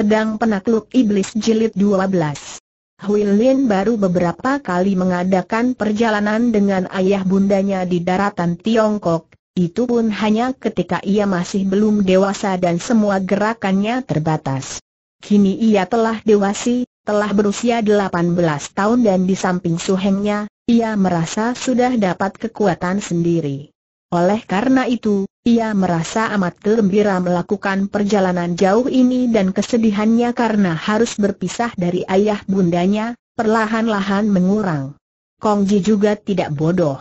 Pedang Penakluk Iblis Jilid 12 Hui Lin baru beberapa kali mengadakan perjalanan dengan ayah bundanya di daratan Tiongkok, itu pun hanya ketika ia masih belum dewasa dan semua gerakannya terbatas. Kini ia telah dewasi, telah berusia 18 tahun dan di samping suhengnya, ia merasa sudah dapat kekuatan sendiri. Oleh karena itu, ia merasa amat gembira melakukan perjalanan jauh ini dan kesedihannya karena harus berpisah dari ayah bundanya, perlahan-lahan mengurang. Kong Ji juga tidak bodoh.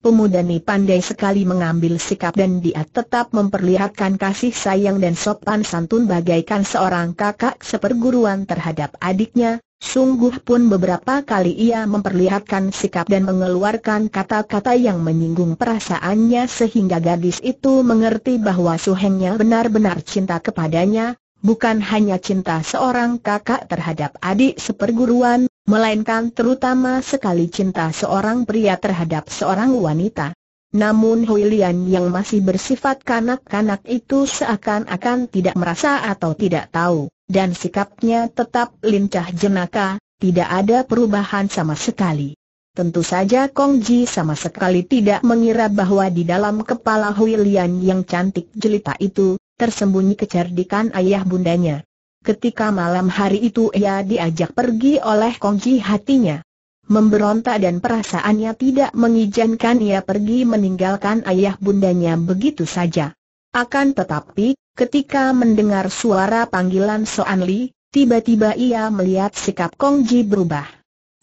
Pemuda ini pandai sekali mengambil sikap dan dia tetap memperlihatkan kasih sayang dan sopan santun bagaikan seorang kakak seperguruan terhadap adiknya, Sungguh pun beberapa kali ia memperlihatkan sikap dan mengeluarkan kata-kata yang menyinggung perasaannya sehingga gadis itu mengerti bahwa suhengnya benar-benar cinta kepadanya, bukan hanya cinta seorang kakak terhadap adik seperguruan, melainkan terutama sekali cinta seorang pria terhadap seorang wanita. Namun Huilian yang masih bersifat kanak-kanak itu seakan-akan tidak merasa atau tidak tahu dan sikapnya tetap lincah jenaka, tidak ada perubahan sama sekali. Tentu saja Kong Ji sama sekali tidak mengira bahwa di dalam kepala Huilian yang cantik jelita itu, tersembunyi kecerdikan ayah bundanya. Ketika malam hari itu ia diajak pergi oleh Kong Ji hatinya memberontak dan perasaannya tidak mengizinkan ia pergi meninggalkan ayah bundanya begitu saja. Akan tetapi, Ketika mendengar suara panggilan Soan Li, tiba-tiba ia melihat sikap Kong Ji berubah.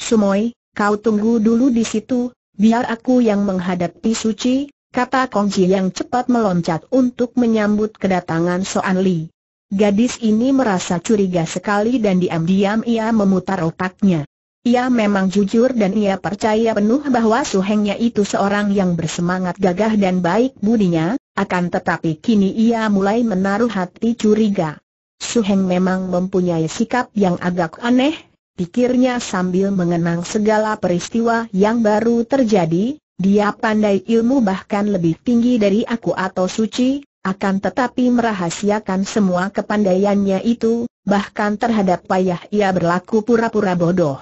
Sumoi, kau tunggu dulu di situ, biar aku yang menghadapi Suci, kata Kong Ji yang cepat meloncat untuk menyambut kedatangan Soan Li. Gadis ini merasa curiga sekali dan diam-diam ia memutar otaknya. Ia memang jujur dan ia percaya penuh bahwa suhengnya itu seorang yang bersemangat gagah dan baik budinya, akan tetapi kini ia mulai menaruh hati curiga. Suheng memang mempunyai sikap yang agak aneh, pikirnya sambil mengenang segala peristiwa yang baru terjadi, dia pandai ilmu bahkan lebih tinggi dari aku atau suci, akan tetapi merahasiakan semua kepandaiannya itu, bahkan terhadap payah ia berlaku pura-pura bodoh.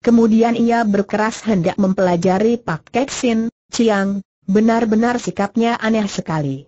Kemudian ia berkeras hendak mempelajari Pak Keksin, Ciang. benar-benar sikapnya aneh sekali.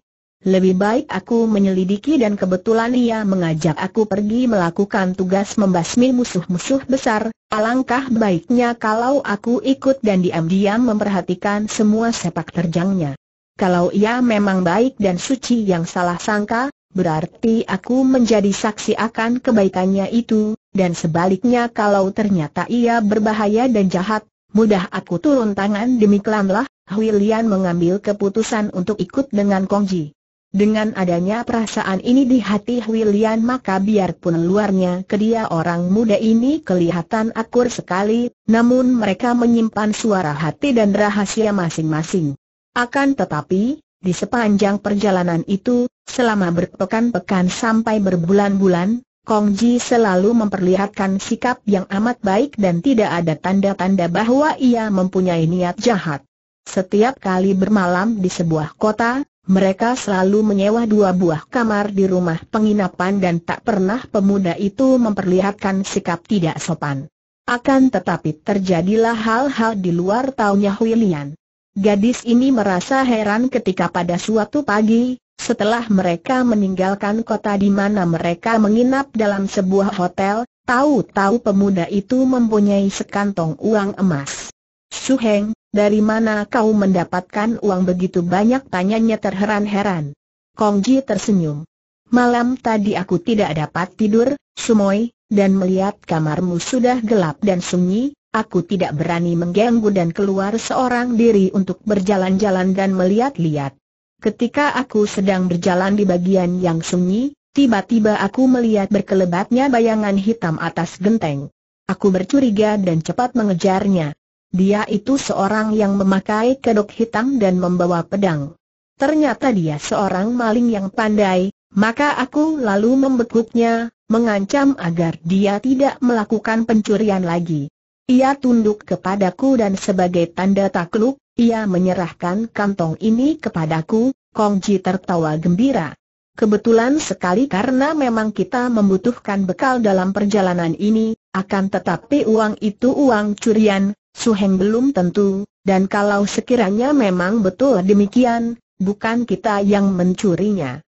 Lebih baik aku menyelidiki dan kebetulan ia mengajak aku pergi melakukan tugas membasmi musuh-musuh besar, alangkah baiknya kalau aku ikut dan diam-diam memperhatikan semua sepak terjangnya. Kalau ia memang baik dan suci yang salah sangka, berarti aku menjadi saksi akan kebaikannya itu, dan sebaliknya kalau ternyata ia berbahaya dan jahat, mudah aku turun tangan demi demikianlah, Huilian mengambil keputusan untuk ikut dengan Kongji. Dengan adanya perasaan ini di hati Huilian maka biarpun luarnya kedua orang muda ini kelihatan akur sekali, namun mereka menyimpan suara hati dan rahasia masing-masing. Akan tetapi, di sepanjang perjalanan itu, selama berpekan-pekan sampai berbulan-bulan, Kong Ji selalu memperlihatkan sikap yang amat baik dan tidak ada tanda-tanda bahwa ia mempunyai niat jahat. Setiap kali bermalam di sebuah kota, mereka selalu menyewa dua buah kamar di rumah penginapan dan tak pernah pemuda itu memperlihatkan sikap tidak sopan. Akan tetapi terjadilah hal-hal di luar taunya Huilian. Gadis ini merasa heran ketika pada suatu pagi, setelah mereka meninggalkan kota di mana mereka menginap dalam sebuah hotel, tahu-tahu pemuda itu mempunyai sekantong uang emas. Suheng, dari mana kau mendapatkan uang begitu banyak? Tanyanya terheran-heran. Kongji tersenyum. Malam tadi aku tidak dapat tidur, Sumoi, dan melihat kamarmu sudah gelap dan sunyi, Aku tidak berani mengganggu dan keluar seorang diri untuk berjalan-jalan dan melihat-lihat. Ketika aku sedang berjalan di bagian yang sunyi, tiba-tiba aku melihat berkelebatnya bayangan hitam atas genteng. Aku bercuriga dan cepat mengejarnya. Dia itu seorang yang memakai kedok hitam dan membawa pedang. Ternyata dia seorang maling yang pandai, maka aku lalu membekuknya, mengancam agar dia tidak melakukan pencurian lagi. Ia tunduk kepadaku dan sebagai tanda takluk, ia menyerahkan kantong ini kepadaku, Kong Ji tertawa gembira. Kebetulan sekali karena memang kita membutuhkan bekal dalam perjalanan ini, akan tetapi uang itu uang curian, Su Heng belum tentu, dan kalau sekiranya memang betul demikian, bukan kita yang mencurinya.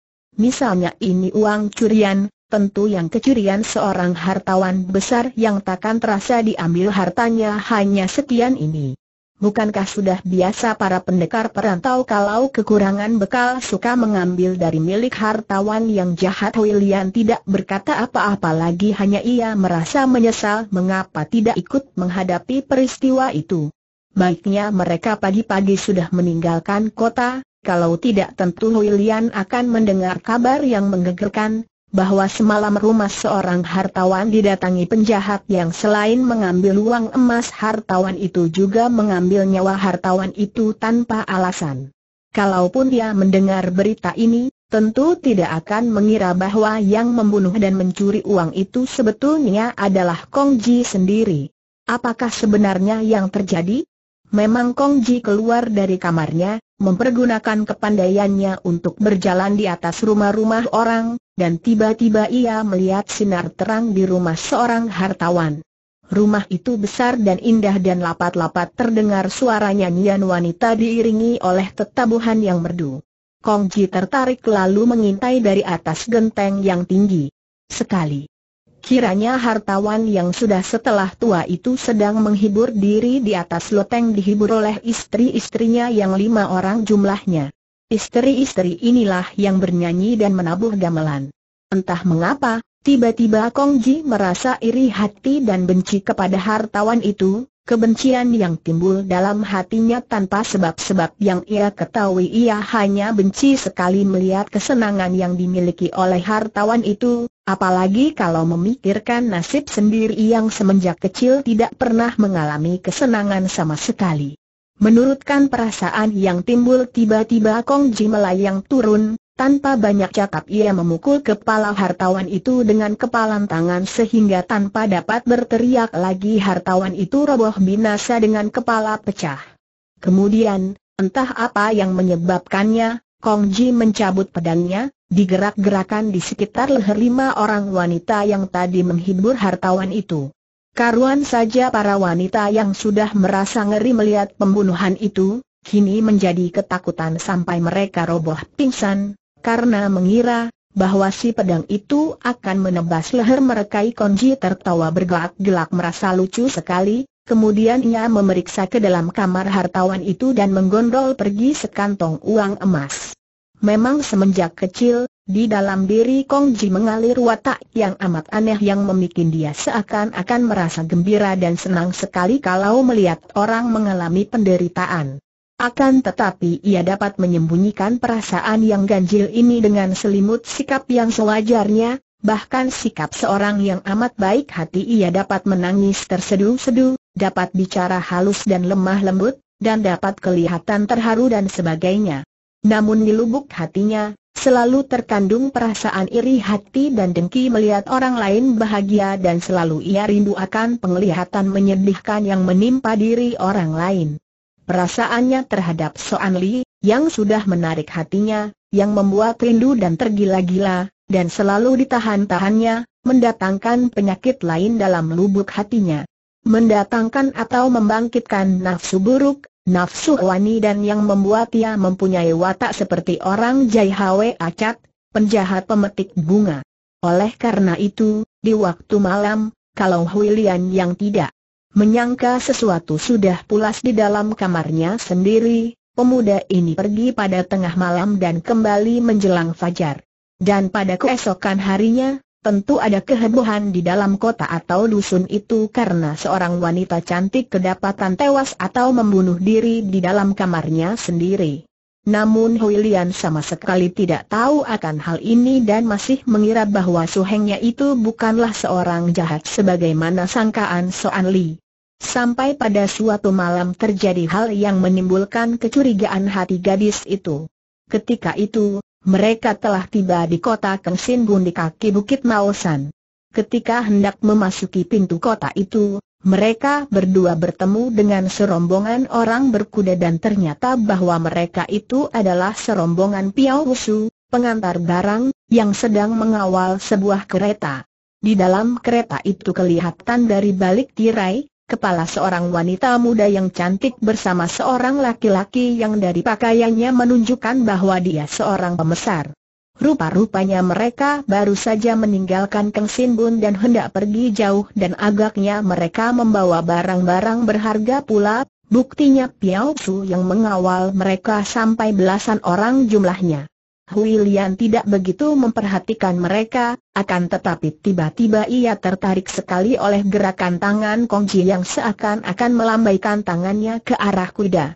Misalnya ini uang curian, tentu yang kecurian seorang hartawan besar yang takkan terasa diambil hartanya hanya sekian ini. Bukankah sudah biasa para pendekar perantau kalau kekurangan bekal suka mengambil dari milik hartawan yang jahat William tidak berkata apa-apa lagi hanya ia merasa menyesal mengapa tidak ikut menghadapi peristiwa itu. Baiknya mereka pagi-pagi sudah meninggalkan kota, kalau tidak tentu William akan mendengar kabar yang menggegerkan, bahwa semalam rumah seorang hartawan didatangi penjahat yang selain mengambil uang emas hartawan itu juga mengambil nyawa hartawan itu tanpa alasan. Kalaupun dia mendengar berita ini, tentu tidak akan mengira bahwa yang membunuh dan mencuri uang itu sebetulnya adalah Kong Ji sendiri. Apakah sebenarnya yang terjadi? Memang Kong Ji keluar dari kamarnya, mempergunakan kepandaiannya untuk berjalan di atas rumah-rumah orang, dan tiba-tiba ia melihat sinar terang di rumah seorang hartawan. Rumah itu besar dan indah dan lapat-lapat terdengar suara nyanyian wanita diiringi oleh tetabuhan yang merdu. Kong Ji tertarik lalu mengintai dari atas genteng yang tinggi. Sekali. Kiranya hartawan yang sudah setelah tua itu sedang menghibur diri di atas loteng dihibur oleh istri-istrinya yang lima orang jumlahnya. Istri-istri inilah yang bernyanyi dan menabuh gamelan. Entah mengapa, tiba-tiba Kong Ji merasa iri hati dan benci kepada hartawan itu, kebencian yang timbul dalam hatinya tanpa sebab-sebab yang ia ketahui ia hanya benci sekali melihat kesenangan yang dimiliki oleh hartawan itu, apalagi kalau memikirkan nasib sendiri yang semenjak kecil tidak pernah mengalami kesenangan sama sekali. Menurutkan perasaan yang timbul tiba-tiba Kong Ji melayang turun, tanpa banyak cakap ia memukul kepala hartawan itu dengan kepalan tangan sehingga tanpa dapat berteriak lagi hartawan itu roboh binasa dengan kepala pecah. Kemudian, entah apa yang menyebabkannya, Kong Ji mencabut pedangnya, digerak-gerakan di sekitar leher lima orang wanita yang tadi menghibur hartawan itu. Karuan saja para wanita yang sudah merasa ngeri melihat pembunuhan itu, kini menjadi ketakutan sampai mereka roboh pingsan, karena mengira bahwa si pedang itu akan menebas leher mereka Ikonji tertawa bergelak-gelak merasa lucu sekali, kemudian ia memeriksa ke dalam kamar hartawan itu dan menggondol pergi sekantong uang emas. Memang semenjak kecil, di dalam diri Kong Ji mengalir watak yang amat aneh yang memikin dia seakan-akan merasa gembira dan senang sekali kalau melihat orang mengalami penderitaan. Akan tetapi ia dapat menyembunyikan perasaan yang ganjil ini dengan selimut sikap yang sewajarnya, bahkan sikap seorang yang amat baik hati ia dapat menangis tersedu-sedu, dapat bicara halus dan lemah lembut, dan dapat kelihatan terharu dan sebagainya. Namun di lubuk hatinya, selalu terkandung perasaan iri hati dan dengki melihat orang lain bahagia dan selalu ia rindu akan penglihatan menyedihkan yang menimpa diri orang lain. Perasaannya terhadap Soan Li, yang sudah menarik hatinya, yang membuat rindu dan tergila-gila, dan selalu ditahan-tahannya, mendatangkan penyakit lain dalam lubuk hatinya. Mendatangkan atau membangkitkan nafsu buruk, Nafsu wani dan yang membuat ia mempunyai watak seperti orang Jaihawe Acat, penjahat pemetik bunga. Oleh karena itu, di waktu malam, kalau Huilian yang tidak menyangka sesuatu sudah pulas di dalam kamarnya sendiri, pemuda ini pergi pada tengah malam dan kembali menjelang fajar. Dan pada keesokan harinya, Tentu ada kehebohan di dalam kota atau dusun itu karena seorang wanita cantik kedapatan tewas atau membunuh diri di dalam kamarnya sendiri. Namun Huilian sama sekali tidak tahu akan hal ini dan masih mengira bahwa suhengnya itu bukanlah seorang jahat sebagaimana sangkaan Soan Li. Sampai pada suatu malam terjadi hal yang menimbulkan kecurigaan hati gadis itu. Ketika itu, mereka telah tiba di kota Bun di kaki Bukit Maosan. Ketika hendak memasuki pintu kota itu, mereka berdua bertemu dengan serombongan orang berkuda dan ternyata bahwa mereka itu adalah serombongan Piao Wusu, pengantar barang, yang sedang mengawal sebuah kereta. Di dalam kereta itu kelihatan dari balik tirai, kepala seorang wanita muda yang cantik bersama seorang laki-laki yang dari pakaiannya menunjukkan bahwa dia seorang pemesar. Rupa-rupanya mereka baru saja meninggalkan Keng Sin Bun dan hendak pergi jauh dan agaknya mereka membawa barang-barang berharga pula, buktinya Piao Su yang mengawal mereka sampai belasan orang jumlahnya. Hui Lian tidak begitu memperhatikan mereka, akan tetapi tiba-tiba ia tertarik sekali oleh gerakan tangan Kong Ji yang seakan-akan melambaikan tangannya ke arah kuda.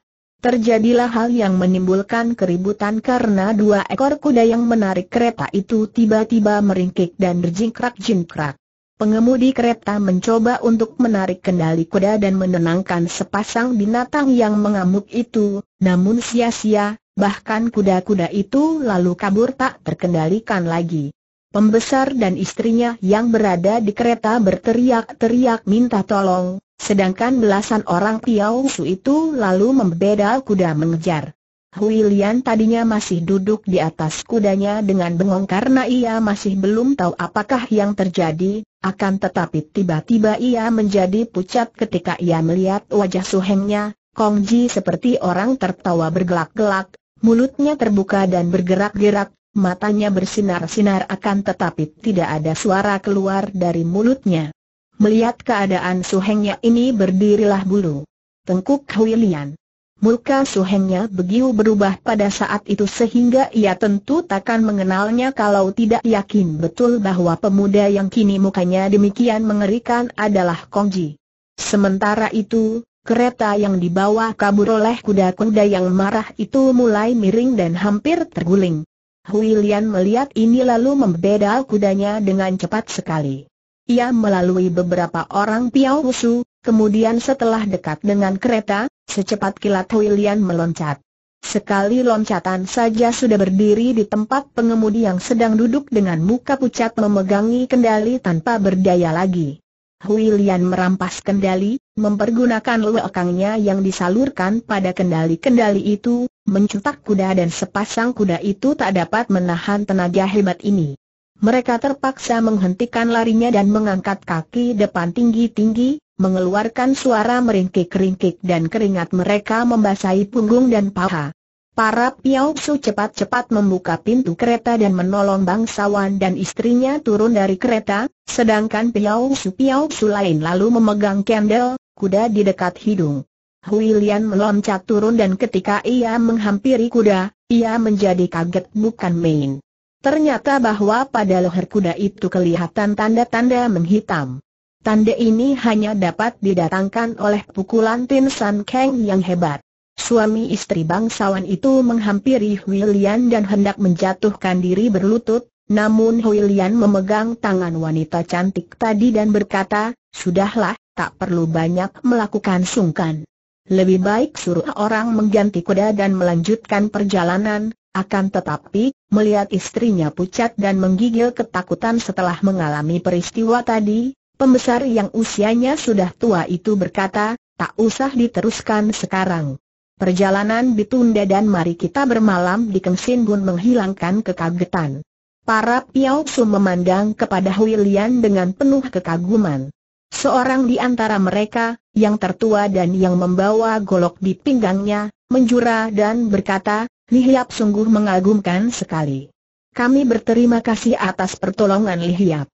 Terjadilah hal yang menimbulkan keributan karena dua ekor kuda yang menarik kereta itu tiba-tiba meringkik dan berjingkrak-jingkrak. Pengemudi kereta mencoba untuk menarik kendali kuda dan menenangkan sepasang binatang yang mengamuk itu, namun sia-sia, bahkan kuda-kuda itu lalu kabur tak terkendalikan lagi. Pembesar dan istrinya yang berada di kereta berteriak-teriak minta tolong, sedangkan belasan orang Piao Su itu lalu membeda kuda mengejar. Hui tadinya masih duduk di atas kudanya dengan bengong karena ia masih belum tahu apakah yang terjadi, akan tetapi tiba-tiba ia menjadi pucat ketika ia melihat wajah suhengnya, Kongji seperti orang tertawa bergelak-gelak, Mulutnya terbuka dan bergerak-gerak, matanya bersinar-sinar akan tetapi tidak ada suara keluar dari mulutnya. Melihat keadaan suhengnya ini berdirilah bulu. Tengkuk Huilian. Muka suhengnya begitu berubah pada saat itu sehingga ia tentu takkan mengenalnya kalau tidak yakin betul bahwa pemuda yang kini mukanya demikian mengerikan adalah Kongji. Sementara itu, Kereta yang dibawa kabur oleh kuda-kuda yang marah itu mulai miring dan hampir terguling. Huilian melihat ini lalu membedal kudanya dengan cepat sekali. Ia melalui beberapa orang Piao Wusu, kemudian setelah dekat dengan kereta, secepat kilat Huilian meloncat. Sekali loncatan saja sudah berdiri di tempat pengemudi yang sedang duduk dengan muka pucat memegangi kendali tanpa berdaya lagi. Hui Lian merampas kendali, mempergunakan lekangnya yang disalurkan pada kendali-kendali itu, mencetak kuda dan sepasang kuda itu tak dapat menahan tenaga hebat ini. Mereka terpaksa menghentikan larinya dan mengangkat kaki depan tinggi-tinggi, mengeluarkan suara meringkik-ringkik dan keringat mereka membasahi punggung dan paha. Para Piao Su cepat-cepat membuka pintu kereta dan menolong bangsawan dan istrinya turun dari kereta, sedangkan Piao Su Piao Su lain lalu memegang kendel, kuda di dekat hidung. Huilian Lian meloncat turun dan ketika ia menghampiri kuda, ia menjadi kaget bukan main. Ternyata bahwa pada leher kuda itu kelihatan tanda-tanda menghitam. Tanda ini hanya dapat didatangkan oleh pukulan Tin San Kang yang hebat. Suami istri bangsawan itu menghampiri Huilian dan hendak menjatuhkan diri berlutut, namun Huilian memegang tangan wanita cantik tadi dan berkata, Sudahlah, tak perlu banyak melakukan sungkan. Lebih baik suruh orang mengganti kuda dan melanjutkan perjalanan, akan tetapi, melihat istrinya pucat dan menggigil ketakutan setelah mengalami peristiwa tadi, pembesar yang usianya sudah tua itu berkata, tak usah diteruskan sekarang. Perjalanan ditunda dan mari kita bermalam di Kengsin Gun menghilangkan kekagetan. Para Piao Su memandang kepada Hui dengan penuh kekaguman. Seorang di antara mereka, yang tertua dan yang membawa golok di pinggangnya, menjura dan berkata, Lihiap sungguh mengagumkan sekali. Kami berterima kasih atas pertolongan Lihiap.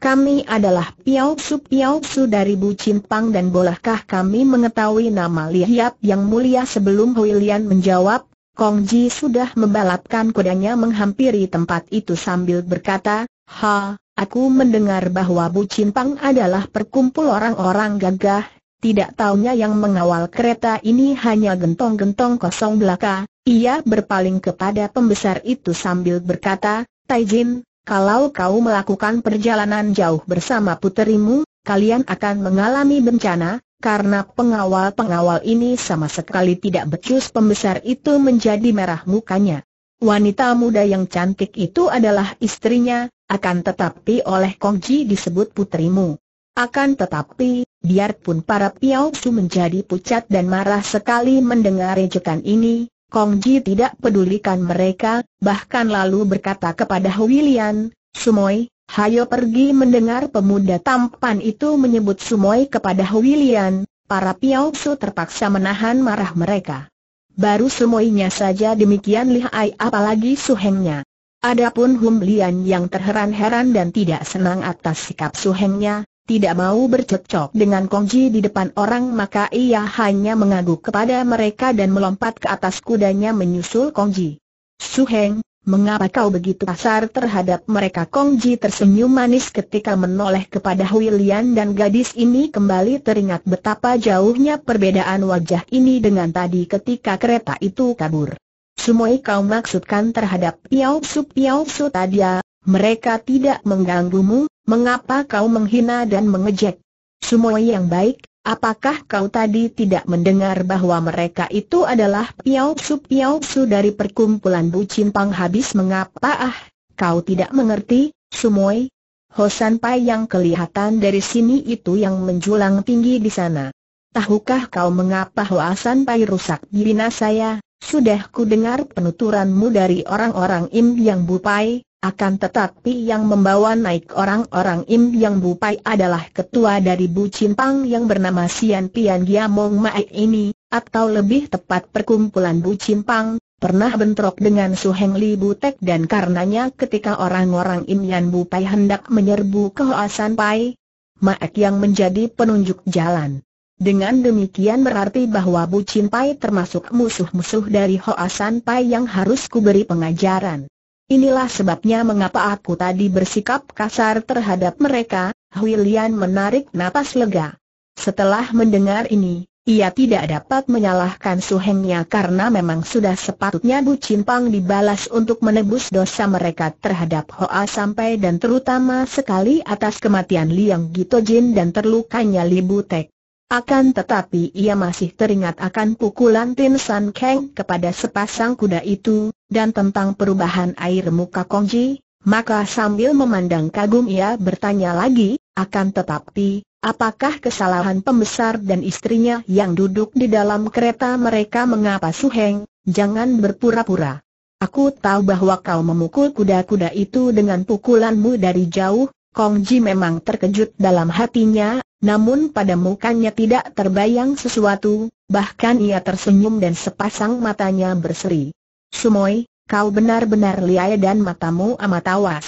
Kami adalah Piao Su Piao Su dari Bu Cimpang dan bolehkah kami mengetahui nama Lihiap yang mulia sebelum Huilian menjawab, Kong Ji sudah membalapkan kudanya menghampiri tempat itu sambil berkata, Ha, aku mendengar bahwa Bu Cimpang adalah perkumpul orang-orang gagah, tidak taunya yang mengawal kereta ini hanya gentong-gentong kosong belaka, ia berpaling kepada pembesar itu sambil berkata, Taijin, kalau kau melakukan perjalanan jauh bersama puterimu, kalian akan mengalami bencana, karena pengawal-pengawal ini sama sekali tidak becus pembesar itu menjadi merah mukanya. Wanita muda yang cantik itu adalah istrinya, akan tetapi oleh Kongji disebut putrimu. Akan tetapi, biarpun para Piao Su menjadi pucat dan marah sekali mendengar ejekan ini, Kong Ji tidak pedulikan mereka, bahkan lalu berkata kepada Huilian, Lian, Sumoy, hayo pergi mendengar pemuda tampan itu menyebut Sumoy kepada Huilian. Lian, para Su terpaksa menahan marah mereka. Baru Sumoynya saja demikian lihai apalagi Suhengnya. Adapun Hum Lian yang terheran-heran dan tidak senang atas sikap Suhengnya, tidak mau bercocok dengan Kongji di depan orang maka ia hanya mengangguk kepada mereka dan melompat ke atas kudanya menyusul Kongji. Suheng, mengapa kau begitu kasar terhadap mereka? Kongji tersenyum manis ketika menoleh kepada Huilian dan gadis ini kembali teringat betapa jauhnya perbedaan wajah ini dengan tadi ketika kereta itu kabur. Semua kau maksudkan terhadap Piao Su Piao Su tadi mereka tidak mengganggumu, mengapa kau menghina dan mengejek? Semua yang baik, apakah kau tadi tidak mendengar bahwa mereka itu adalah piausu su dari perkumpulan bucin pang habis mengapa ah, kau tidak mengerti, Sumoy. Hosan Pai yang kelihatan dari sini itu yang menjulang tinggi di sana. Tahukah kau mengapa Hosan Pai rusak bina saya? Sudah ku dengar penuturanmu dari orang-orang Im Yang Bupai, akan tetapi yang membawa naik orang-orang Im Yang Bupai adalah ketua dari Bu Cimpang yang bernama Sian Pian Giamong Maek ini, atau lebih tepat perkumpulan Bu Cimpang, pernah bentrok dengan Su Heng Li Butek dan karenanya ketika orang-orang Im Yang Bupai hendak menyerbu ke Hoasan Pai, Maek yang menjadi penunjuk jalan. Dengan demikian berarti bahwa Bu Cimpai termasuk musuh-musuh dari Hoasan Pai yang harus kuberi pengajaran. Inilah sebabnya mengapa aku tadi bersikap kasar terhadap mereka, Hui menarik napas lega. Setelah mendengar ini, ia tidak dapat menyalahkan suhengnya karena memang sudah sepatutnya Bu Cimpang dibalas untuk menebus dosa mereka terhadap Hoa Sampai dan terutama sekali atas kematian Liang Gito Jin dan terlukanya Li Butek. Akan tetapi ia masih teringat akan pukulan Tin San Keng kepada sepasang kuda itu, dan tentang perubahan air muka Kongji, maka sambil memandang kagum ia bertanya lagi, akan tetapi, apakah kesalahan pembesar dan istrinya yang duduk di dalam kereta mereka mengapa Suheng, jangan berpura-pura. Aku tahu bahwa kau memukul kuda-kuda itu dengan pukulanmu dari jauh, Kongji memang terkejut dalam hatinya namun pada mukanya tidak terbayang sesuatu, bahkan ia tersenyum dan sepasang matanya berseri. Sumoy, kau benar-benar liai dan matamu amat awas.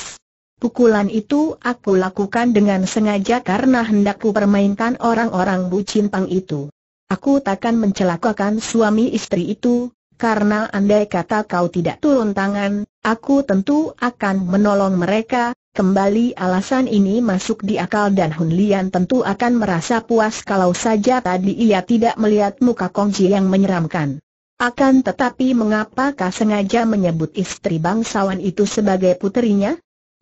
Pukulan itu aku lakukan dengan sengaja karena hendakku permainkan orang-orang pang itu. Aku takkan mencelakakan suami istri itu, karena andai kata kau tidak turun tangan, aku tentu akan menolong mereka, Kembali alasan ini masuk di akal dan Hun Lian tentu akan merasa puas kalau saja tadi ia tidak melihat muka Kongji yang menyeramkan. Akan tetapi mengapakah sengaja menyebut istri bangsawan itu sebagai puterinya?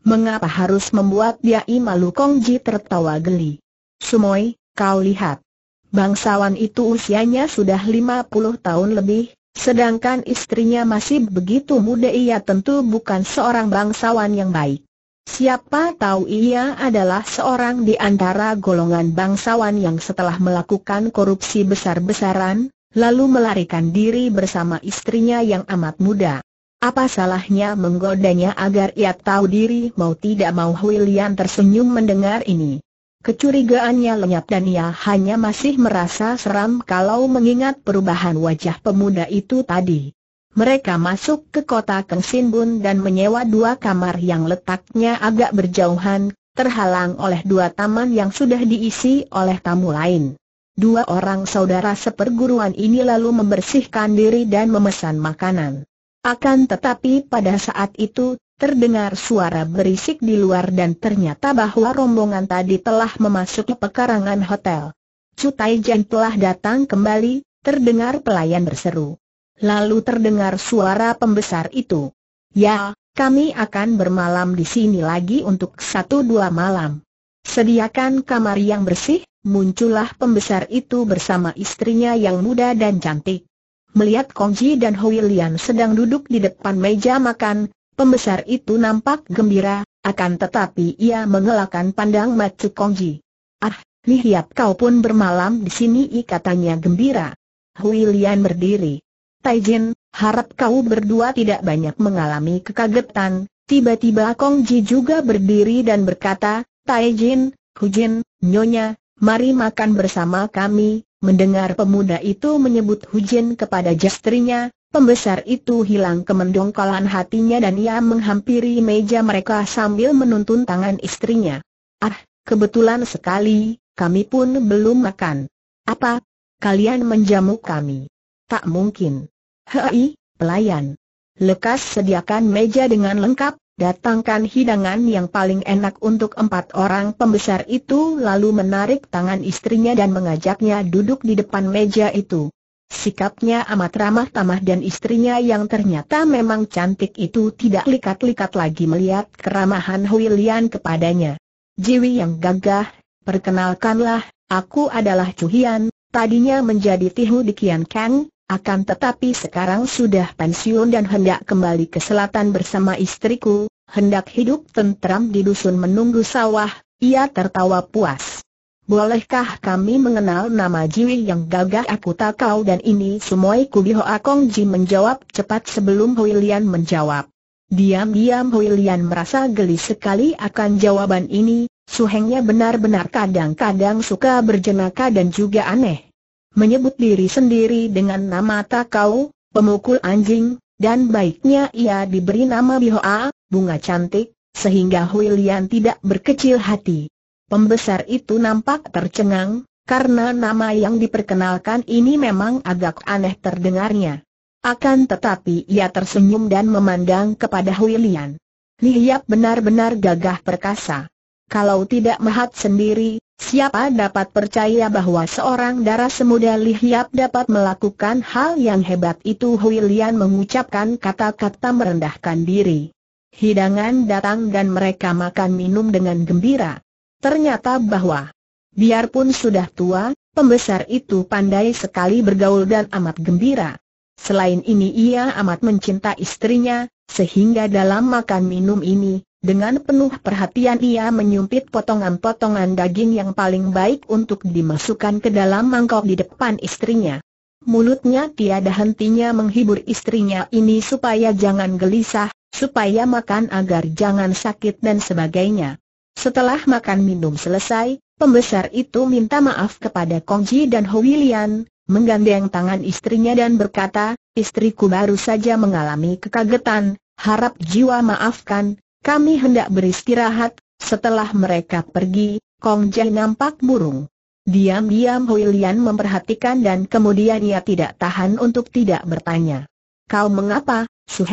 Mengapa harus membuat dia malu Kongji tertawa geli? Sumoy, kau lihat. Bangsawan itu usianya sudah 50 tahun lebih, sedangkan istrinya masih begitu muda ia tentu bukan seorang bangsawan yang baik. Siapa tahu ia adalah seorang di antara golongan bangsawan yang setelah melakukan korupsi besar-besaran, lalu melarikan diri bersama istrinya yang amat muda. Apa salahnya menggodanya agar ia tahu diri mau tidak mau William tersenyum mendengar ini. Kecurigaannya lenyap dan ia hanya masih merasa seram kalau mengingat perubahan wajah pemuda itu tadi. Mereka masuk ke kota Kengsinbun dan menyewa dua kamar yang letaknya agak berjauhan, terhalang oleh dua taman yang sudah diisi oleh tamu lain. Dua orang saudara seperguruan ini lalu membersihkan diri dan memesan makanan. Akan tetapi pada saat itu, terdengar suara berisik di luar dan ternyata bahwa rombongan tadi telah memasuki pekarangan hotel. Cutai Jan telah datang kembali, terdengar pelayan berseru lalu terdengar suara pembesar itu. Ya, kami akan bermalam di sini lagi untuk satu dua malam. Sediakan kamar yang bersih, muncullah pembesar itu bersama istrinya yang muda dan cantik. Melihat Kongji dan Huilian sedang duduk di depan meja makan, pembesar itu nampak gembira, akan tetapi ia mengelakkan pandang Macu Kongji. Ah, Lihat kau pun bermalam di sini katanya gembira. Huilian berdiri. Taijin, harap kau berdua tidak banyak mengalami kekagetan. Tiba-tiba Kong Ji juga berdiri dan berkata, Taijin, Hujin, Nyonya, mari makan bersama kami. Mendengar pemuda itu menyebut Hujin kepada jastrinya, pembesar itu hilang kemendongkolan hatinya dan ia menghampiri meja mereka sambil menuntun tangan istrinya. Ah, kebetulan sekali, kami pun belum makan. Apa? Kalian menjamu kami? Tak mungkin. Hei, pelayan. Lekas sediakan meja dengan lengkap, datangkan hidangan yang paling enak untuk empat orang pembesar itu lalu menarik tangan istrinya dan mengajaknya duduk di depan meja itu. Sikapnya amat ramah tamah dan istrinya yang ternyata memang cantik itu tidak likat-likat lagi melihat keramahan Hui kepadanya. Jiwi yang gagah, perkenalkanlah, aku adalah Chu Hian, tadinya menjadi Tihu di Kian Kang, akan tetapi sekarang sudah pensiun dan hendak kembali ke selatan bersama istriku, hendak hidup tentram di dusun menunggu sawah, ia tertawa puas. Bolehkah kami mengenal nama Jiwi yang gagah aku tak kau dan ini iku Kubiho Akong Ji menjawab cepat sebelum Huilian menjawab. Diam-diam Huilian merasa geli sekali akan jawaban ini, suhengnya benar-benar kadang-kadang suka berjenaka dan juga aneh menyebut diri sendiri dengan nama Takau, pemukul anjing, dan baiknya ia diberi nama Bihoa, bunga cantik, sehingga Huilian tidak berkecil hati. Pembesar itu nampak tercengang, karena nama yang diperkenalkan ini memang agak aneh terdengarnya. Akan tetapi ia tersenyum dan memandang kepada Huilian. Yap benar-benar gagah perkasa. Kalau tidak Mahat sendiri, Siapa dapat percaya bahwa seorang darah semuda Li dapat melakukan hal yang hebat itu Hui mengucapkan kata-kata merendahkan diri. Hidangan datang dan mereka makan minum dengan gembira. Ternyata bahwa biarpun sudah tua, pembesar itu pandai sekali bergaul dan amat gembira. Selain ini ia amat mencinta istrinya, sehingga dalam makan minum ini, dengan penuh perhatian ia menyumpit potongan-potongan daging yang paling baik untuk dimasukkan ke dalam mangkok di depan istrinya. Mulutnya tiada hentinya menghibur istrinya ini supaya jangan gelisah, supaya makan agar jangan sakit dan sebagainya. Setelah makan minum selesai, pembesar itu minta maaf kepada Kongji dan Huilian, menggandeng tangan istrinya dan berkata, istriku baru saja mengalami kekagetan, harap jiwa maafkan, kami hendak beristirahat, setelah mereka pergi, Kong Jai nampak burung. Diam-diam Hui Lian memperhatikan dan kemudian ia tidak tahan untuk tidak bertanya. Kau mengapa, Su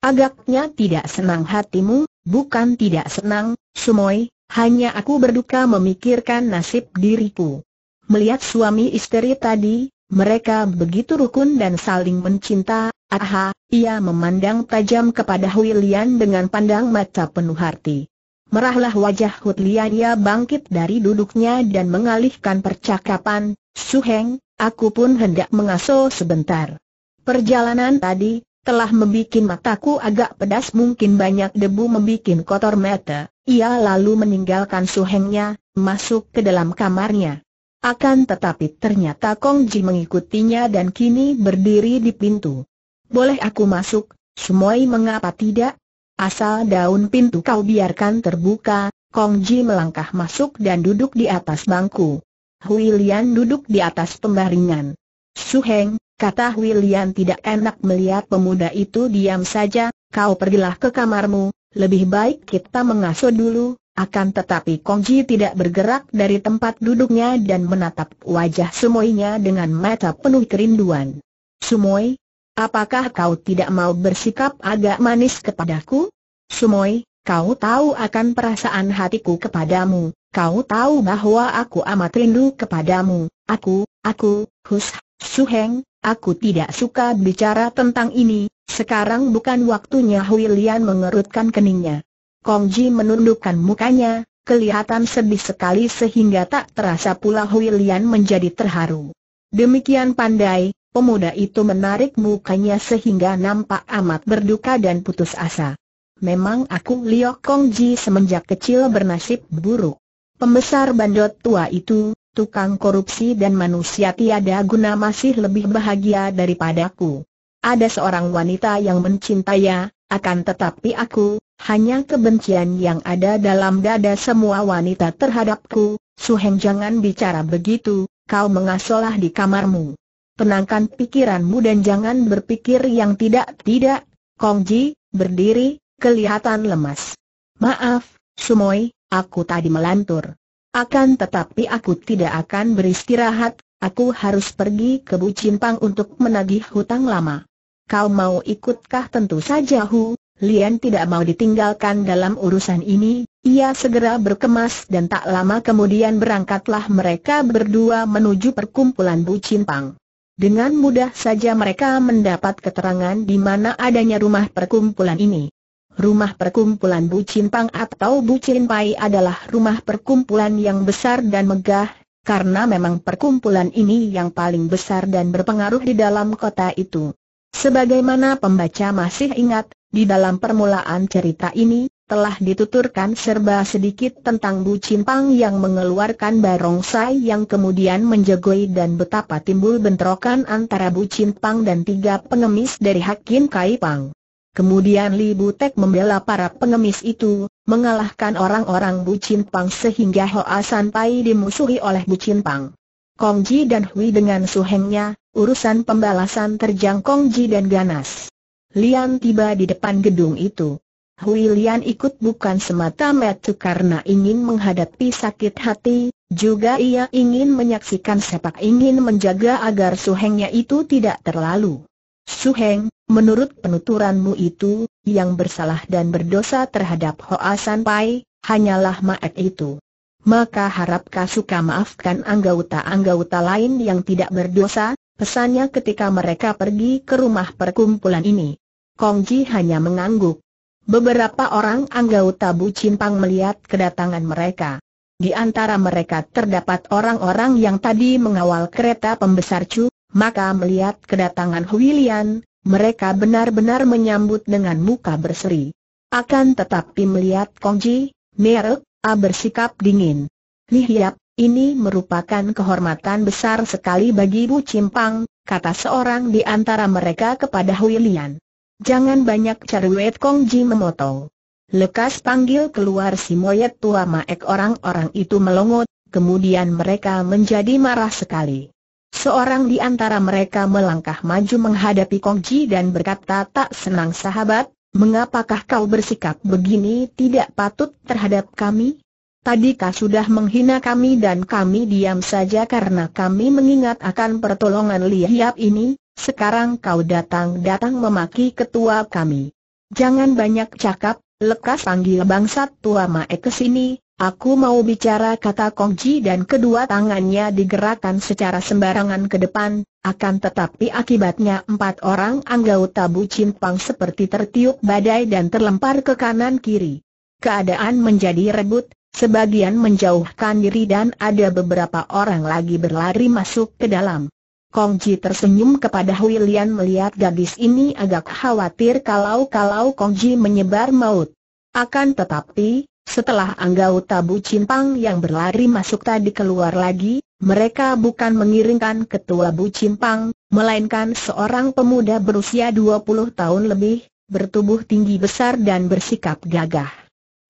Agaknya tidak senang hatimu, bukan tidak senang, Sumoy, hanya aku berduka memikirkan nasib diriku. Melihat suami istri tadi, mereka begitu rukun dan saling mencinta, aha, ia memandang tajam kepada Hui dengan pandang mata penuh hati. Merahlah wajah Hut Lian ia bangkit dari duduknya dan mengalihkan percakapan, Suheng, aku pun hendak mengaso sebentar. Perjalanan tadi, telah membuat mataku agak pedas mungkin banyak debu membuat kotor mata, ia lalu meninggalkan Suhengnya, masuk ke dalam kamarnya. Akan tetapi ternyata Kong Ji mengikutinya dan kini berdiri di pintu. Boleh aku masuk, Sumoi mengapa tidak? Asal daun pintu kau biarkan terbuka, Kong Ji melangkah masuk dan duduk di atas bangku. Hui Lian duduk di atas pembaringan. Suheng, kata Hui Lian tidak enak melihat pemuda itu diam saja, kau pergilah ke kamarmu, lebih baik kita mengasuh dulu, akan tetapi Kongji tidak bergerak dari tempat duduknya dan menatap wajah Sumoinya dengan mata penuh kerinduan. Sumoi, apakah kau tidak mau bersikap agak manis kepadaku? Sumoi, kau tahu akan perasaan hatiku kepadamu, kau tahu bahwa aku amat rindu kepadamu, aku, aku, Hus, Suheng, aku tidak suka bicara tentang ini, sekarang bukan waktunya Huilian mengerutkan keningnya. Kong Ji menundukkan mukanya, kelihatan sedih sekali sehingga tak terasa pula Hui Lian menjadi terharu. Demikian pandai, pemuda itu menarik mukanya sehingga nampak amat berduka dan putus asa. Memang aku Liok Kong Ji semenjak kecil bernasib buruk. Pembesar bandot tua itu, tukang korupsi dan manusia tiada guna masih lebih bahagia daripadaku. Ada seorang wanita yang mencintai, akan tetapi aku, hanya kebencian yang ada dalam dada semua wanita terhadapku, Suheng jangan bicara begitu, kau mengasolah di kamarmu. Tenangkan pikiranmu dan jangan berpikir yang tidak-tidak, Kongji, berdiri, kelihatan lemas. Maaf, Sumoy, aku tadi melantur. Akan tetapi aku tidak akan beristirahat, aku harus pergi ke Cimpang untuk menagih hutang lama. Kau mau ikutkah tentu saja Hu, Lian tidak mau ditinggalkan dalam urusan ini, ia segera berkemas dan tak lama kemudian berangkatlah mereka berdua menuju perkumpulan Bu Cimpang. Dengan mudah saja mereka mendapat keterangan di mana adanya rumah perkumpulan ini. Rumah perkumpulan Bu Cimpang atau Bu Cinpai adalah rumah perkumpulan yang besar dan megah, karena memang perkumpulan ini yang paling besar dan berpengaruh di dalam kota itu. Sebagaimana pembaca masih ingat, di dalam permulaan cerita ini, telah dituturkan serba sedikit tentang Bu Cimpang yang mengeluarkan barongsai yang kemudian menjegoi dan betapa timbul bentrokan antara Bu Cimpang dan tiga pengemis dari Hakim Kai Pang. Kemudian Li Butek membela para pengemis itu, mengalahkan orang-orang Bu Cimpang sehingga Hoa Sanpai dimusuhi oleh Bu Cimpang. Kongji dan Hui dengan suhengnya, urusan pembalasan terjang Kongji dan ganas. Lian tiba di depan gedung itu. Hui Lian ikut bukan semata-mata karena ingin menghadapi sakit hati, juga ia ingin menyaksikan sepak ingin menjaga agar suhengnya itu tidak terlalu. Suheng, menurut penuturanmu itu, yang bersalah dan berdosa terhadap Hoa San Pai, hanyalah Maek itu. Maka harapkah suka maafkan anggota-anggota lain yang tidak berdosa? Pesannya ketika mereka pergi ke rumah perkumpulan ini. Kong Ji hanya mengangguk. Beberapa orang anggota Bu Cimpang melihat kedatangan mereka. Di antara mereka terdapat orang-orang yang tadi mengawal kereta pembesar Chu, maka melihat kedatangan Huilian, mereka benar-benar menyambut dengan muka berseri. Akan tetapi melihat Kong Ji, Merek, A bersikap dingin. Lihiap, ini merupakan kehormatan besar sekali bagi Bu Cimpang, kata seorang di antara mereka kepada Hui Jangan banyak cari Wet Kong Ji memotong. Lekas panggil keluar si moyet tua maek orang-orang itu melongot, kemudian mereka menjadi marah sekali. Seorang di antara mereka melangkah maju menghadapi Kong Ji dan berkata tak senang sahabat, mengapakah kau bersikap begini tidak patut terhadap kami? Tadikah sudah menghina kami dan kami diam saja karena kami mengingat akan pertolongan liap ini, sekarang kau datang-datang memaki ketua kami. Jangan banyak cakap, lekas panggil bangsat tua Mae ke sini, aku mau bicara kata Kongji dan kedua tangannya digerakkan secara sembarangan ke depan, akan tetapi akibatnya empat orang anggota bucin Cimpang seperti tertiup badai dan terlempar ke kanan kiri. Keadaan menjadi rebut, Sebagian menjauhkan diri dan ada beberapa orang lagi berlari masuk ke dalam. Kong Ji tersenyum kepada Huilian melihat gadis ini agak khawatir kalau-kalau Kong Ji menyebar maut. Akan tetapi, setelah anggota Tabu Cimpang yang berlari masuk tadi keluar lagi, mereka bukan mengiringkan ketua Bu Cimpang, melainkan seorang pemuda berusia 20 tahun lebih, bertubuh tinggi besar dan bersikap gagah.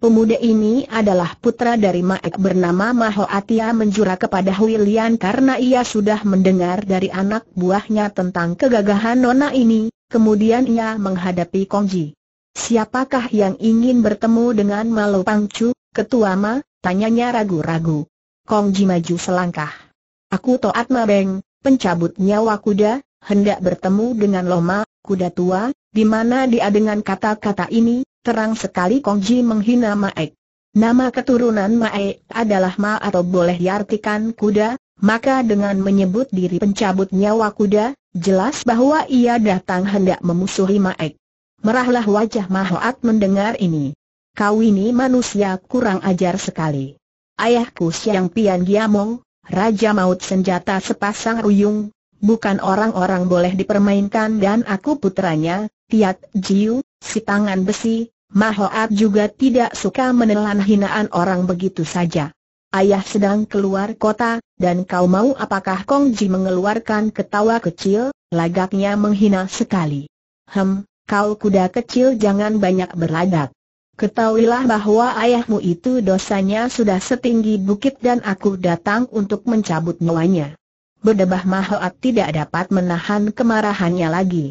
Pemuda ini adalah putra dari Maek bernama Maho Atia menjura kepada Huilian karena ia sudah mendengar dari anak buahnya tentang kegagahan nona ini, kemudian ia menghadapi Kongji. Siapakah yang ingin bertemu dengan Malo Pangcu, ketua Ma? Tanyanya ragu-ragu. Kongji maju selangkah. Aku Toat Beng, pencabut nyawa kuda, hendak bertemu dengan Loma, kuda tua, di mana dia dengan kata-kata ini, terang sekali Kongji menghina Maek. Nama keturunan Maek adalah Ma atau boleh diartikan kuda, maka dengan menyebut diri pencabut nyawa kuda, jelas bahwa ia datang hendak memusuhi Maek. Merahlah wajah Mahoat mendengar ini. Kau ini manusia kurang ajar sekali. Ayahku Siang Pian Giamong, Raja Maut Senjata sepasang ruyung, bukan orang-orang boleh dipermainkan dan aku putranya, Tiat Jiu, si tangan besi, Mahoat juga tidak suka menelan hinaan orang begitu saja. Ayah sedang keluar kota, dan kau mau apakah Kong Ji mengeluarkan ketawa kecil, lagaknya menghina sekali. Hem, kau kuda kecil jangan banyak berlagak. Ketahuilah bahwa ayahmu itu dosanya sudah setinggi bukit dan aku datang untuk mencabut nyawanya. Berdebah Mahoat tidak dapat menahan kemarahannya lagi.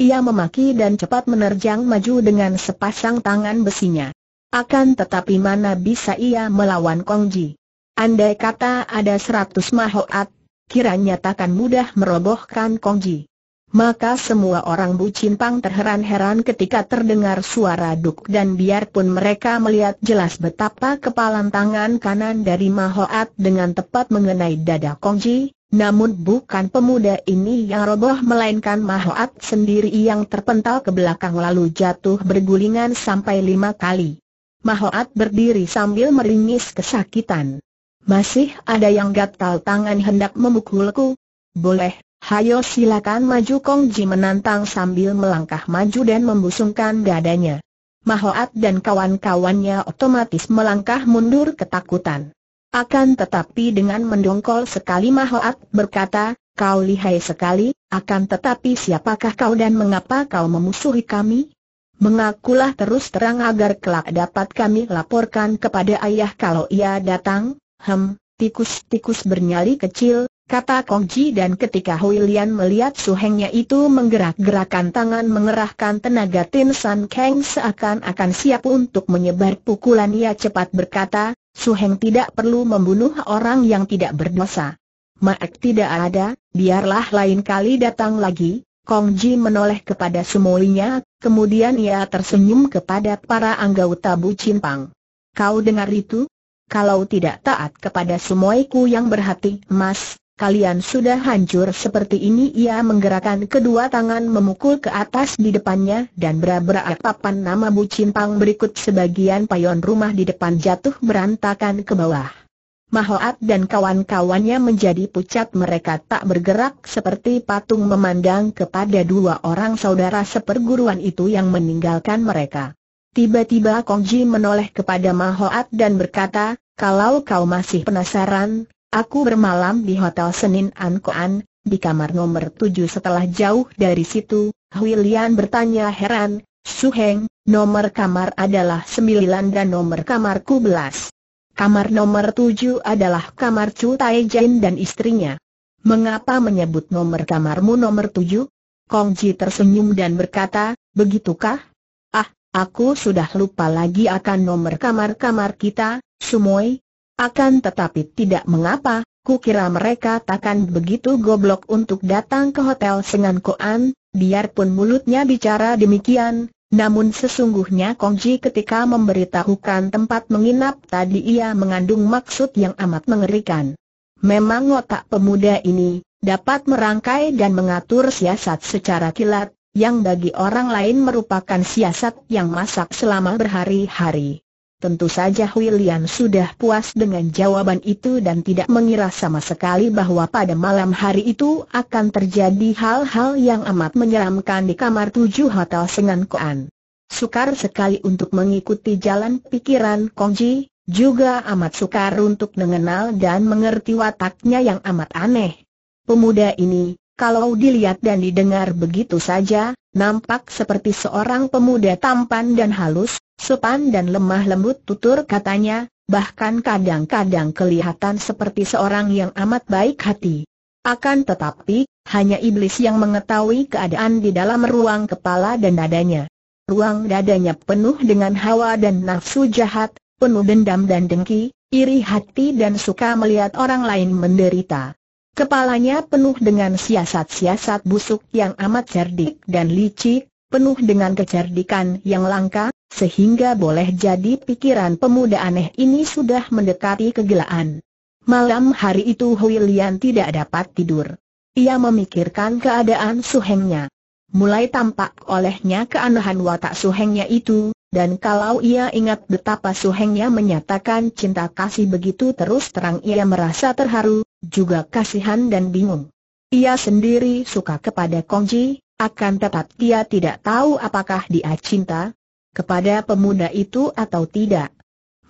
Ia memaki dan cepat menerjang maju dengan sepasang tangan besinya. Akan tetapi mana bisa ia melawan Kongji? Andai kata ada seratus mahoat, kiranya takkan mudah merobohkan Kongji. Maka semua orang Pang terheran-heran ketika terdengar suara duk dan biarpun mereka melihat jelas betapa kepalan tangan kanan dari Mahoat dengan tepat mengenai dada Kongji, namun bukan pemuda ini yang roboh melainkan Mahoat sendiri yang terpental ke belakang lalu jatuh bergulingan sampai lima kali. Mahoat berdiri sambil meringis kesakitan. Masih ada yang gatal tangan hendak memukulku? Boleh, hayo silakan maju Kong menantang sambil melangkah maju dan membusungkan dadanya. Mahoat dan kawan-kawannya otomatis melangkah mundur ketakutan. Akan tetapi dengan mendongkol sekali Mahoat berkata, kau lihai sekali, akan tetapi siapakah kau dan mengapa kau memusuhi kami? Mengakulah terus terang agar kelak dapat kami laporkan kepada ayah kalau ia datang, hem, tikus-tikus bernyali kecil, kata Kongji dan ketika Hui Lian melihat suhengnya itu menggerak-gerakan tangan mengerahkan tenaga Tin San Kang seakan-akan siap untuk menyebar pukulan ia cepat berkata, Su tidak perlu membunuh orang yang tidak berdosa. Maek tidak ada, biarlah lain kali datang lagi. Kong Ji menoleh kepada semuanya, kemudian ia tersenyum kepada para anggota Bu Cimpang. Kau dengar itu? Kalau tidak taat kepada semuaku yang berhati emas, kalian sudah hancur seperti ini Ia menggerakkan kedua tangan memukul ke atas di depannya dan berat-berat papan nama Bu Cimpang berikut sebagian payon rumah di depan jatuh berantakan ke bawah Mahoat dan kawan-kawannya menjadi pucat mereka tak bergerak seperti patung memandang kepada dua orang saudara seperguruan itu yang meninggalkan mereka. Tiba-tiba Kongji menoleh kepada Mahoat dan berkata, kalau kau masih penasaran, Aku bermalam di Hotel Senin Ankoan, di kamar nomor tujuh setelah jauh dari situ, Huilian bertanya heran, Su Heng, nomor kamar adalah sembilan dan nomor kamarku belas. Kamar nomor tujuh adalah kamar Chu Taijin dan istrinya. Mengapa menyebut nomor kamarmu nomor tujuh? Kong Ji tersenyum dan berkata, begitukah? Ah, aku sudah lupa lagi akan nomor kamar-kamar kita, Sumoy, akan tetapi tidak mengapa, kukira mereka takkan begitu goblok untuk datang ke hotel Sengan Koan, biarpun mulutnya bicara demikian, namun sesungguhnya Kongji ketika memberitahukan tempat menginap tadi ia mengandung maksud yang amat mengerikan. Memang otak pemuda ini dapat merangkai dan mengatur siasat secara kilat, yang bagi orang lain merupakan siasat yang masak selama berhari-hari. Tentu saja William sudah puas dengan jawaban itu dan tidak mengira sama sekali bahwa pada malam hari itu akan terjadi hal-hal yang amat menyeramkan di kamar tujuh Hotel Koan. Sukar sekali untuk mengikuti jalan pikiran Kongji, juga amat sukar untuk mengenal dan mengerti wataknya yang amat aneh. Pemuda ini, kalau dilihat dan didengar begitu saja, nampak seperti seorang pemuda tampan dan halus, sopan dan lemah lembut tutur katanya, bahkan kadang-kadang kelihatan seperti seorang yang amat baik hati. Akan tetapi, hanya iblis yang mengetahui keadaan di dalam ruang kepala dan dadanya. Ruang dadanya penuh dengan hawa dan nafsu jahat, penuh dendam dan dengki, iri hati dan suka melihat orang lain menderita. Kepalanya penuh dengan siasat-siasat busuk yang amat cerdik dan licik, penuh dengan kecerdikan yang langka, sehingga boleh jadi pikiran pemuda aneh ini sudah mendekati kegilaan. Malam hari itu Hui tidak dapat tidur. Ia memikirkan keadaan suhengnya. Mulai tampak olehnya keanehan watak suhengnya itu, dan kalau ia ingat betapa suhengnya menyatakan cinta kasih begitu terus terang ia merasa terharu, juga kasihan dan bingung. Ia sendiri suka kepada Kongji, akan tetap ia tidak tahu apakah dia cinta, kepada pemuda itu atau tidak.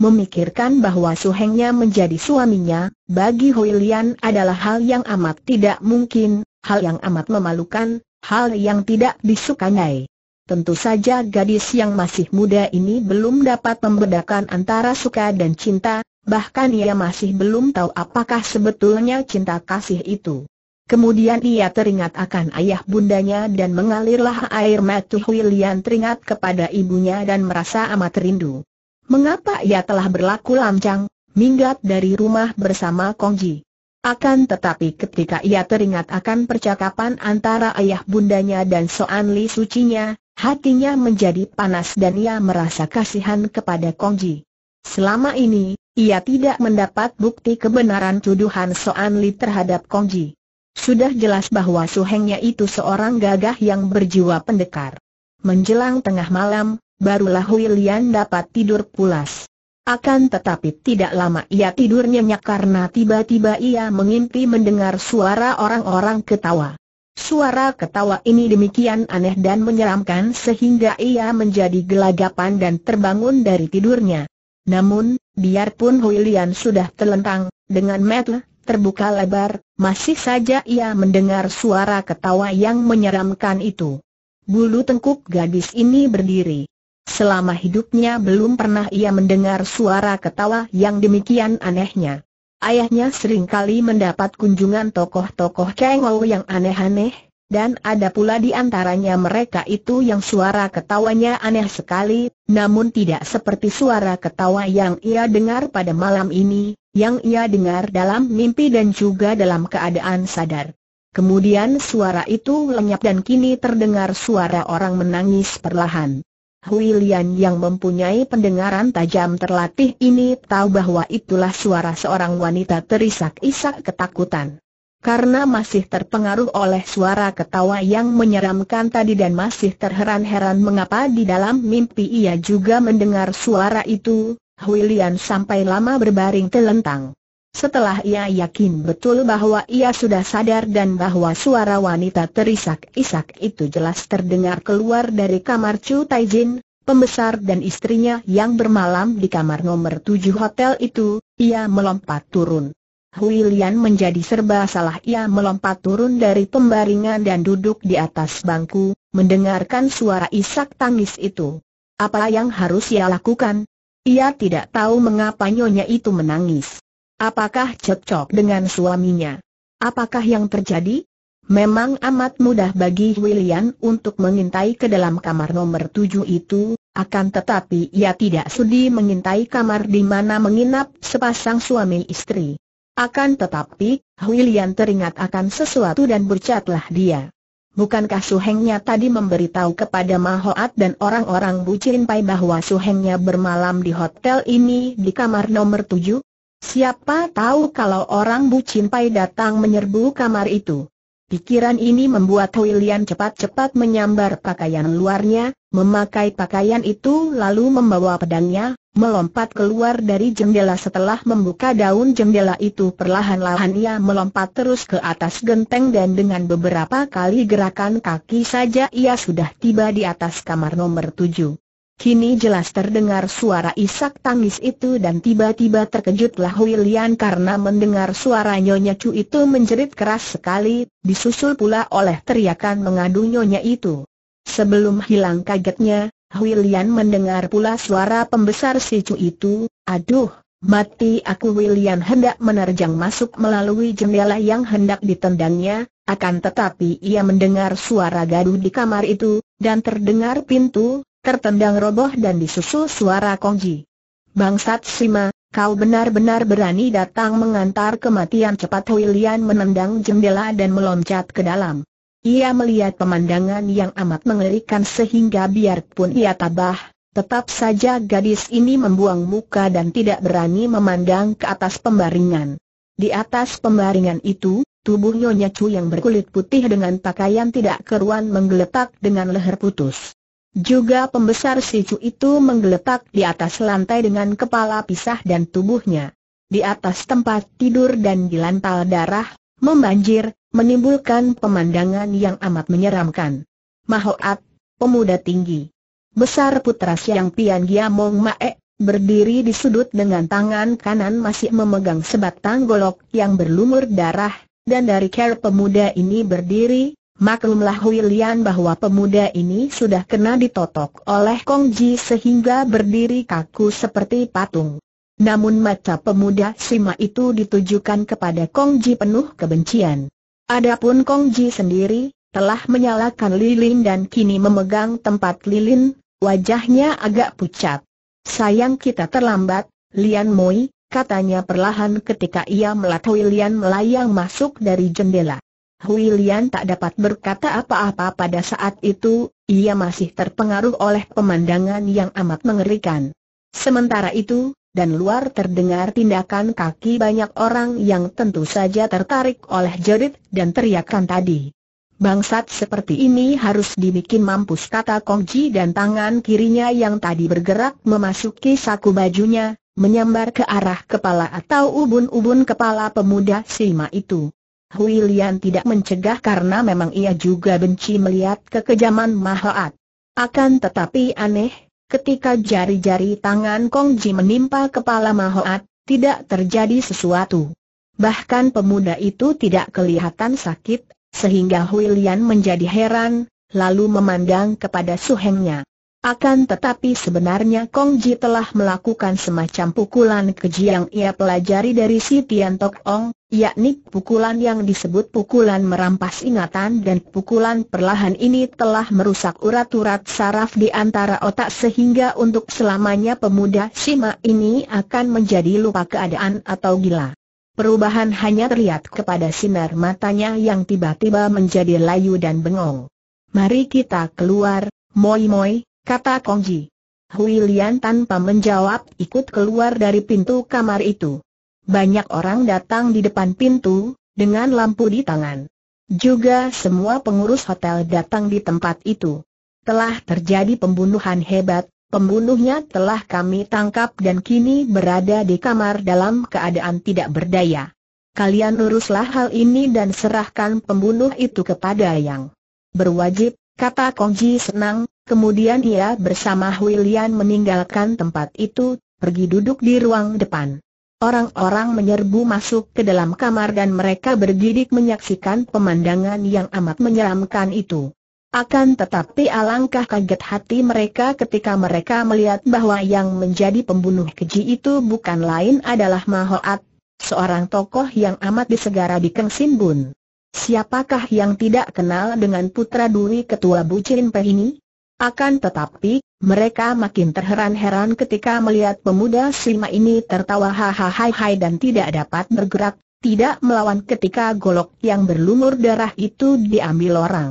Memikirkan bahwa suhengnya menjadi suaminya, bagi Huilian adalah hal yang amat tidak mungkin, hal yang amat memalukan, hal yang tidak disukai. Tentu saja gadis yang masih muda ini belum dapat membedakan antara suka dan cinta, bahkan ia masih belum tahu apakah sebetulnya cinta kasih itu. Kemudian ia teringat akan ayah bundanya dan mengalirlah air mata William teringat kepada ibunya dan merasa amat rindu. Mengapa ia telah berlaku lancang, minggat dari rumah bersama Kongji? Akan tetapi ketika ia teringat akan percakapan antara ayah bundanya dan Soan Li sucinya, hatinya menjadi panas dan ia merasa kasihan kepada Kongji. Selama ini, ia tidak mendapat bukti kebenaran tuduhan Soan Li terhadap Kongji. Sudah jelas bahwa Suhengnya itu seorang gagah yang berjiwa pendekar. Menjelang tengah malam, barulah Huilian dapat tidur pulas. Akan tetapi tidak lama ia tidur nyenyak karena tiba-tiba ia mengimpi mendengar suara orang-orang ketawa. Suara ketawa ini demikian aneh dan menyeramkan sehingga ia menjadi gelagapan dan terbangun dari tidurnya. Namun, biarpun Huilian sudah telentang, dengan metel terbuka lebar, masih saja ia mendengar suara ketawa yang menyeramkan itu. Bulu tengkuk gadis ini berdiri. Selama hidupnya belum pernah ia mendengar suara ketawa yang demikian anehnya. Ayahnya sering kali mendapat kunjungan tokoh-tokoh Kengou yang aneh-aneh, dan ada pula di antaranya mereka itu yang suara ketawanya aneh sekali, namun tidak seperti suara ketawa yang ia dengar pada malam ini, yang ia dengar dalam mimpi dan juga dalam keadaan sadar. Kemudian suara itu lenyap dan kini terdengar suara orang menangis perlahan. Hui yang mempunyai pendengaran tajam terlatih ini tahu bahwa itulah suara seorang wanita terisak-isak ketakutan. Karena masih terpengaruh oleh suara ketawa yang menyeramkan tadi dan masih terheran-heran mengapa di dalam mimpi ia juga mendengar suara itu, Huilian sampai lama berbaring telentang. Setelah ia yakin betul bahwa ia sudah sadar dan bahwa suara wanita terisak-isak itu jelas terdengar keluar dari kamar Chu Taijin, pembesar dan istrinya yang bermalam di kamar nomor tujuh hotel itu, ia melompat turun. Hui menjadi serba salah ia melompat turun dari pembaringan dan duduk di atas bangku, mendengarkan suara isak tangis itu. Apa yang harus ia lakukan? Ia tidak tahu mengapa nyonya itu menangis. Apakah cocok dengan suaminya? Apakah yang terjadi? Memang amat mudah bagi William untuk mengintai ke dalam kamar nomor tujuh itu, akan tetapi ia tidak sudi mengintai kamar di mana menginap sepasang suami istri. Akan tetapi, William teringat akan sesuatu dan bercatlah dia. Bukankah Suhengnya tadi memberitahu kepada Mahoat dan orang-orang Bucin Pai bahwa Suhengnya bermalam di hotel ini di kamar nomor tujuh? Siapa tahu kalau orang Bucin Pai datang menyerbu kamar itu. Pikiran ini membuat William cepat-cepat menyambar pakaian luarnya, memakai pakaian itu lalu membawa pedangnya, melompat keluar dari jendela setelah membuka daun jendela itu perlahan-lahan ia melompat terus ke atas genteng dan dengan beberapa kali gerakan kaki saja ia sudah tiba di atas kamar nomor tujuh. Kini jelas terdengar suara isak tangis itu dan tiba-tiba terkejutlah William karena mendengar suara Nyonya Chu itu menjerit keras sekali, disusul pula oleh teriakan mengadu Nyonya itu. Sebelum hilang kagetnya, William mendengar pula suara pembesar si Chu itu, aduh, mati aku William hendak menerjang masuk melalui jendela yang hendak ditendangnya, akan tetapi ia mendengar suara gaduh di kamar itu, dan terdengar pintu, tertendang roboh dan disusul suara Kongji. Bangsat Sima, kau benar-benar berani datang mengantar kematian cepat Huilian menendang jendela dan meloncat ke dalam. Ia melihat pemandangan yang amat mengerikan sehingga biarpun ia tabah, tetap saja gadis ini membuang muka dan tidak berani memandang ke atas pembaringan. Di atas pembaringan itu, tubuh Nyonya Chu yang berkulit putih dengan pakaian tidak keruan menggeletak dengan leher putus. Juga pembesar Cu itu menggeletak di atas lantai dengan kepala pisah dan tubuhnya. Di atas tempat tidur dan di lantal darah, membanjir, menimbulkan pemandangan yang amat menyeramkan. Mahoat, pemuda tinggi. Besar putra Siang Pian Giamong Mae, berdiri di sudut dengan tangan kanan masih memegang sebatang golok yang berlumur darah, dan dari care pemuda ini berdiri, Maklumlah Huilian bahwa pemuda ini sudah kena ditotok oleh Kong Ji sehingga berdiri kaku seperti patung. Namun mata pemuda Sima itu ditujukan kepada Kong Ji penuh kebencian. Adapun Kong Ji sendiri, telah menyalakan lilin dan kini memegang tempat lilin, wajahnya agak pucat. Sayang kita terlambat, Lian Moi, katanya perlahan ketika ia melihat Lian melayang masuk dari jendela. Hui Lian tak dapat berkata apa-apa pada saat itu, ia masih terpengaruh oleh pemandangan yang amat mengerikan. Sementara itu, dan luar terdengar tindakan kaki banyak orang yang tentu saja tertarik oleh jerit dan teriakan tadi. Bangsat seperti ini harus dibikin mampus kata Kongji dan tangan kirinya yang tadi bergerak memasuki saku bajunya, menyambar ke arah kepala atau ubun-ubun kepala pemuda Sima itu. Hui Lian tidak mencegah karena memang ia juga benci melihat kekejaman Mahaat. Akan tetapi aneh, ketika jari-jari tangan Kongji menimpa kepala Mahaat, tidak terjadi sesuatu. Bahkan pemuda itu tidak kelihatan sakit, sehingga Hui Lian menjadi heran, lalu memandang kepada suhengnya. Akan tetapi sebenarnya Kong Ji telah melakukan semacam pukulan keji yang ia pelajari dari si Tian Tok Ong, yakni pukulan yang disebut pukulan merampas ingatan dan pukulan perlahan ini telah merusak urat-urat saraf di antara otak sehingga untuk selamanya pemuda Sima ini akan menjadi lupa keadaan atau gila. Perubahan hanya terlihat kepada sinar matanya yang tiba-tiba menjadi layu dan bengong. Mari kita keluar, Moi Moi, kata Kongji. Hui Lian tanpa menjawab ikut keluar dari pintu kamar itu. Banyak orang datang di depan pintu, dengan lampu di tangan. Juga semua pengurus hotel datang di tempat itu. Telah terjadi pembunuhan hebat, pembunuhnya telah kami tangkap dan kini berada di kamar dalam keadaan tidak berdaya. Kalian uruslah hal ini dan serahkan pembunuh itu kepada yang berwajib, kata Kongji senang, kemudian ia bersama William meninggalkan tempat itu, pergi duduk di ruang depan. Orang-orang menyerbu masuk ke dalam kamar dan mereka bergidik menyaksikan pemandangan yang amat menyeramkan itu. Akan tetapi alangkah kaget hati mereka ketika mereka melihat bahwa yang menjadi pembunuh keji itu bukan lain adalah Mahoat, seorang tokoh yang amat disegara di Keng Bun. Siapakah yang tidak kenal dengan putra duri ketua Bucin Peh ini? Akan tetapi, mereka makin terheran-heran ketika melihat pemuda Sima ini tertawa hahaha dan tidak dapat bergerak, tidak melawan ketika golok yang berlumur darah itu diambil orang.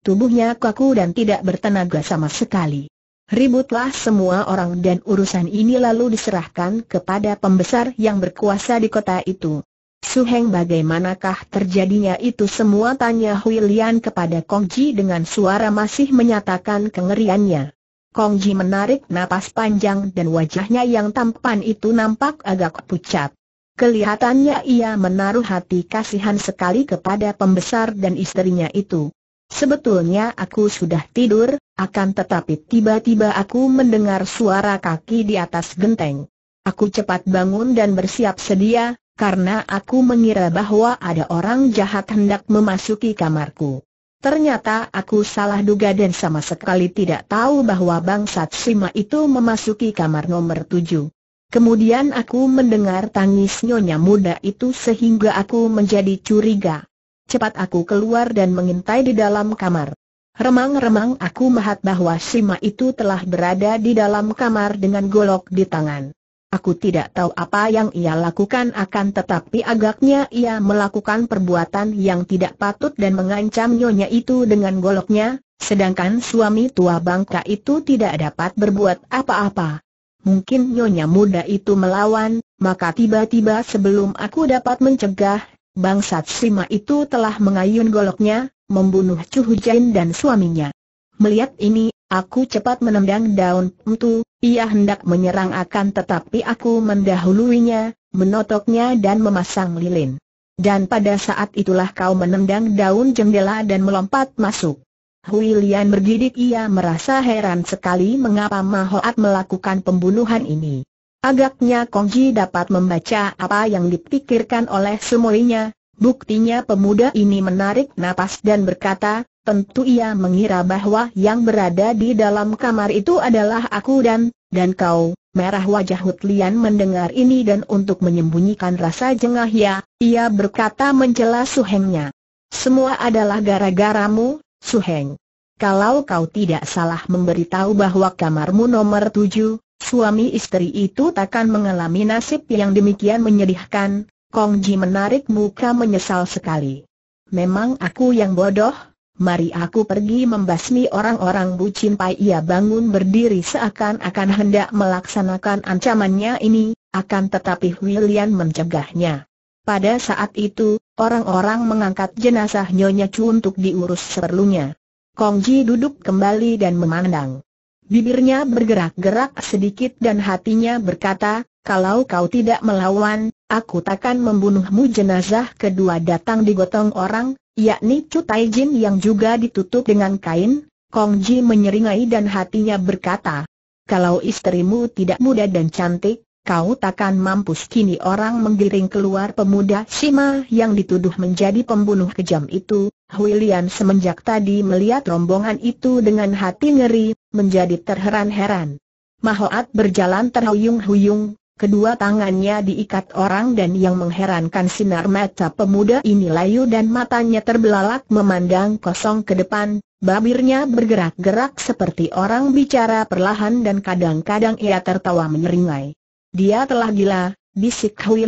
Tubuhnya kaku dan tidak bertenaga sama sekali. Ributlah semua orang dan urusan ini lalu diserahkan kepada pembesar yang berkuasa di kota itu. Suheng bagaimanakah terjadinya itu semua tanya Hui Lian kepada Kong Ji dengan suara masih menyatakan kengeriannya. Kong Ji menarik napas panjang dan wajahnya yang tampan itu nampak agak pucat. Kelihatannya ia menaruh hati kasihan sekali kepada pembesar dan istrinya itu. Sebetulnya aku sudah tidur, akan tetapi tiba-tiba aku mendengar suara kaki di atas genteng. Aku cepat bangun dan bersiap sedia, karena aku mengira bahwa ada orang jahat hendak memasuki kamarku. Ternyata aku salah duga dan sama sekali tidak tahu bahwa bangsat Sima itu memasuki kamar nomor tujuh. Kemudian aku mendengar tangis nyonya muda itu sehingga aku menjadi curiga. Cepat aku keluar dan mengintai di dalam kamar. Remang-remang aku melihat bahwa Sima itu telah berada di dalam kamar dengan golok di tangan. Aku tidak tahu apa yang ia lakukan akan tetapi agaknya ia melakukan perbuatan yang tidak patut dan mengancam nyonya itu dengan goloknya, sedangkan suami tua bangka itu tidak dapat berbuat apa-apa. Mungkin nyonya muda itu melawan, maka tiba-tiba sebelum aku dapat mencegah, bangsat Sima itu telah mengayun goloknya, membunuh Chu Hujain dan suaminya. Melihat ini, aku cepat menendang daun pentu, ia hendak menyerang akan tetapi aku mendahuluinya, menotoknya dan memasang lilin. Dan pada saat itulah kau menendang daun jendela dan melompat masuk. Hui Lian bergidik ia merasa heran sekali mengapa Mahoat melakukan pembunuhan ini. Agaknya Kongji dapat membaca apa yang dipikirkan oleh semuanya, buktinya pemuda ini menarik napas dan berkata, tentu ia mengira bahwa yang berada di dalam kamar itu adalah aku dan, dan kau. Merah wajah Hutlian mendengar ini dan untuk menyembunyikan rasa jengahnya, ia berkata mencela Suhengnya. Semua adalah gara-garamu, Suheng. Kalau kau tidak salah memberitahu bahwa kamarmu nomor tujuh, suami istri itu takkan mengalami nasib yang demikian menyedihkan, Kongji menarik muka menyesal sekali. Memang aku yang bodoh, mari aku pergi membasmi orang-orang bucin Pai ia bangun berdiri seakan-akan hendak melaksanakan ancamannya ini, akan tetapi William mencegahnya. Pada saat itu, orang-orang mengangkat jenazah Nyonya Chu untuk diurus seperlunya. Kong Ji duduk kembali dan memandang. Bibirnya bergerak-gerak sedikit dan hatinya berkata, kalau kau tidak melawan, aku takkan membunuhmu jenazah kedua datang digotong orang, yakni Chu Jin yang juga ditutup dengan kain, Kong Ji menyeringai dan hatinya berkata, kalau istrimu tidak muda dan cantik, kau takkan mampus kini orang menggiring keluar pemuda Sima yang dituduh menjadi pembunuh kejam itu. Huilian semenjak tadi melihat rombongan itu dengan hati ngeri, menjadi terheran-heran. Mahoat berjalan terhuyung-huyung, Kedua tangannya diikat orang dan yang mengherankan sinar mata pemuda ini layu dan matanya terbelalak memandang kosong ke depan, babirnya bergerak-gerak seperti orang bicara perlahan dan kadang-kadang ia tertawa menyeringai. Dia telah gila, bisik Hui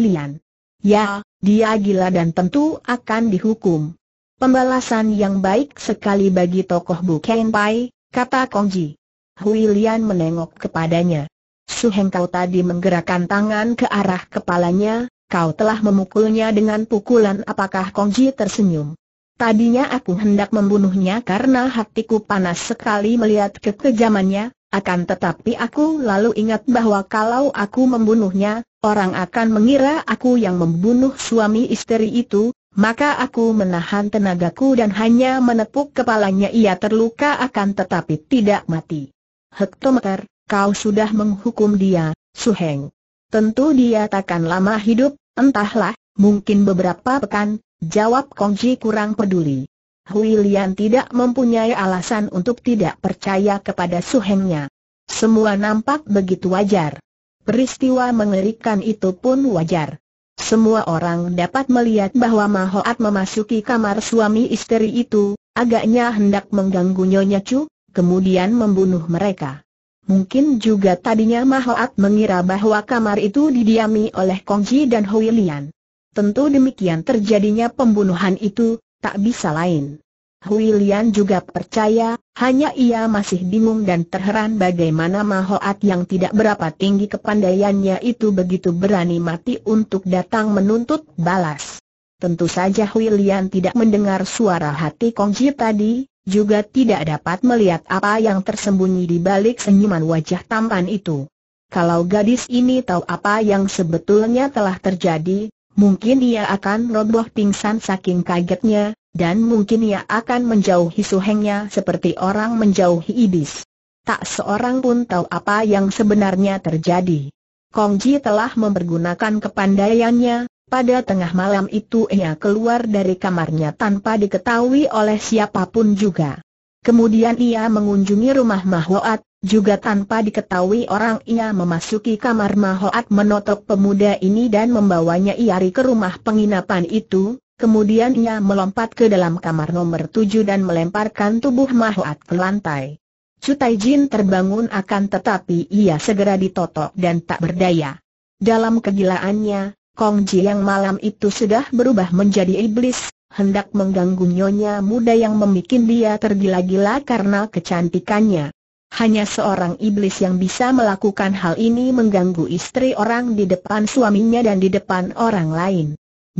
Ya, dia gila dan tentu akan dihukum. Pembalasan yang baik sekali bagi tokoh Buken Pai, kata Kongji. Huilian menengok kepadanya. Su kau tadi menggerakkan tangan ke arah kepalanya, kau telah memukulnya dengan pukulan apakah Kongji tersenyum. Tadinya aku hendak membunuhnya karena hatiku panas sekali melihat kekejamannya, akan tetapi aku lalu ingat bahwa kalau aku membunuhnya, orang akan mengira aku yang membunuh suami istri itu, maka aku menahan tenagaku dan hanya menepuk kepalanya ia terluka akan tetapi tidak mati. Hektometer, kau sudah menghukum dia, Su Heng. Tentu dia takkan lama hidup, entahlah, mungkin beberapa pekan, jawab Kongji kurang peduli. Hui Lian tidak mempunyai alasan untuk tidak percaya kepada Su Hengnya. Semua nampak begitu wajar. Peristiwa mengerikan itu pun wajar. Semua orang dapat melihat bahwa Mahoat memasuki kamar suami istri itu, agaknya hendak mengganggu Nyonya Chu, kemudian membunuh mereka. Mungkin juga tadinya Mahoat mengira bahwa kamar itu didiami oleh Kongji dan Hui Lian. Tentu demikian terjadinya pembunuhan itu, tak bisa lain. Hui Lian juga percaya, hanya ia masih bingung dan terheran bagaimana Mahoat yang tidak berapa tinggi kepandaiannya itu begitu berani mati untuk datang menuntut balas. Tentu saja Hui Lian tidak mendengar suara hati Kongji tadi, juga tidak dapat melihat apa yang tersembunyi di balik senyuman wajah tampan itu. Kalau gadis ini tahu apa yang sebetulnya telah terjadi, mungkin ia akan roboh pingsan saking kagetnya, dan mungkin ia akan menjauhi suhengnya seperti orang menjauhi ibis. Tak seorang pun tahu apa yang sebenarnya terjadi. Kongji telah mempergunakan kepandaiannya, pada tengah malam itu ia keluar dari kamarnya tanpa diketahui oleh siapapun juga. Kemudian ia mengunjungi rumah Mahoat, juga tanpa diketahui orang ia memasuki kamar Mahoat menotok pemuda ini dan membawanya iari ke rumah penginapan itu, kemudian ia melompat ke dalam kamar nomor tujuh dan melemparkan tubuh Mahoat ke lantai. Cutai Jin terbangun akan tetapi ia segera ditotok dan tak berdaya. Dalam kegilaannya, Kong Ji yang malam itu sudah berubah menjadi iblis, hendak mengganggu nyonya muda yang membuat dia tergila-gila karena kecantikannya. Hanya seorang iblis yang bisa melakukan hal ini mengganggu istri orang di depan suaminya dan di depan orang lain.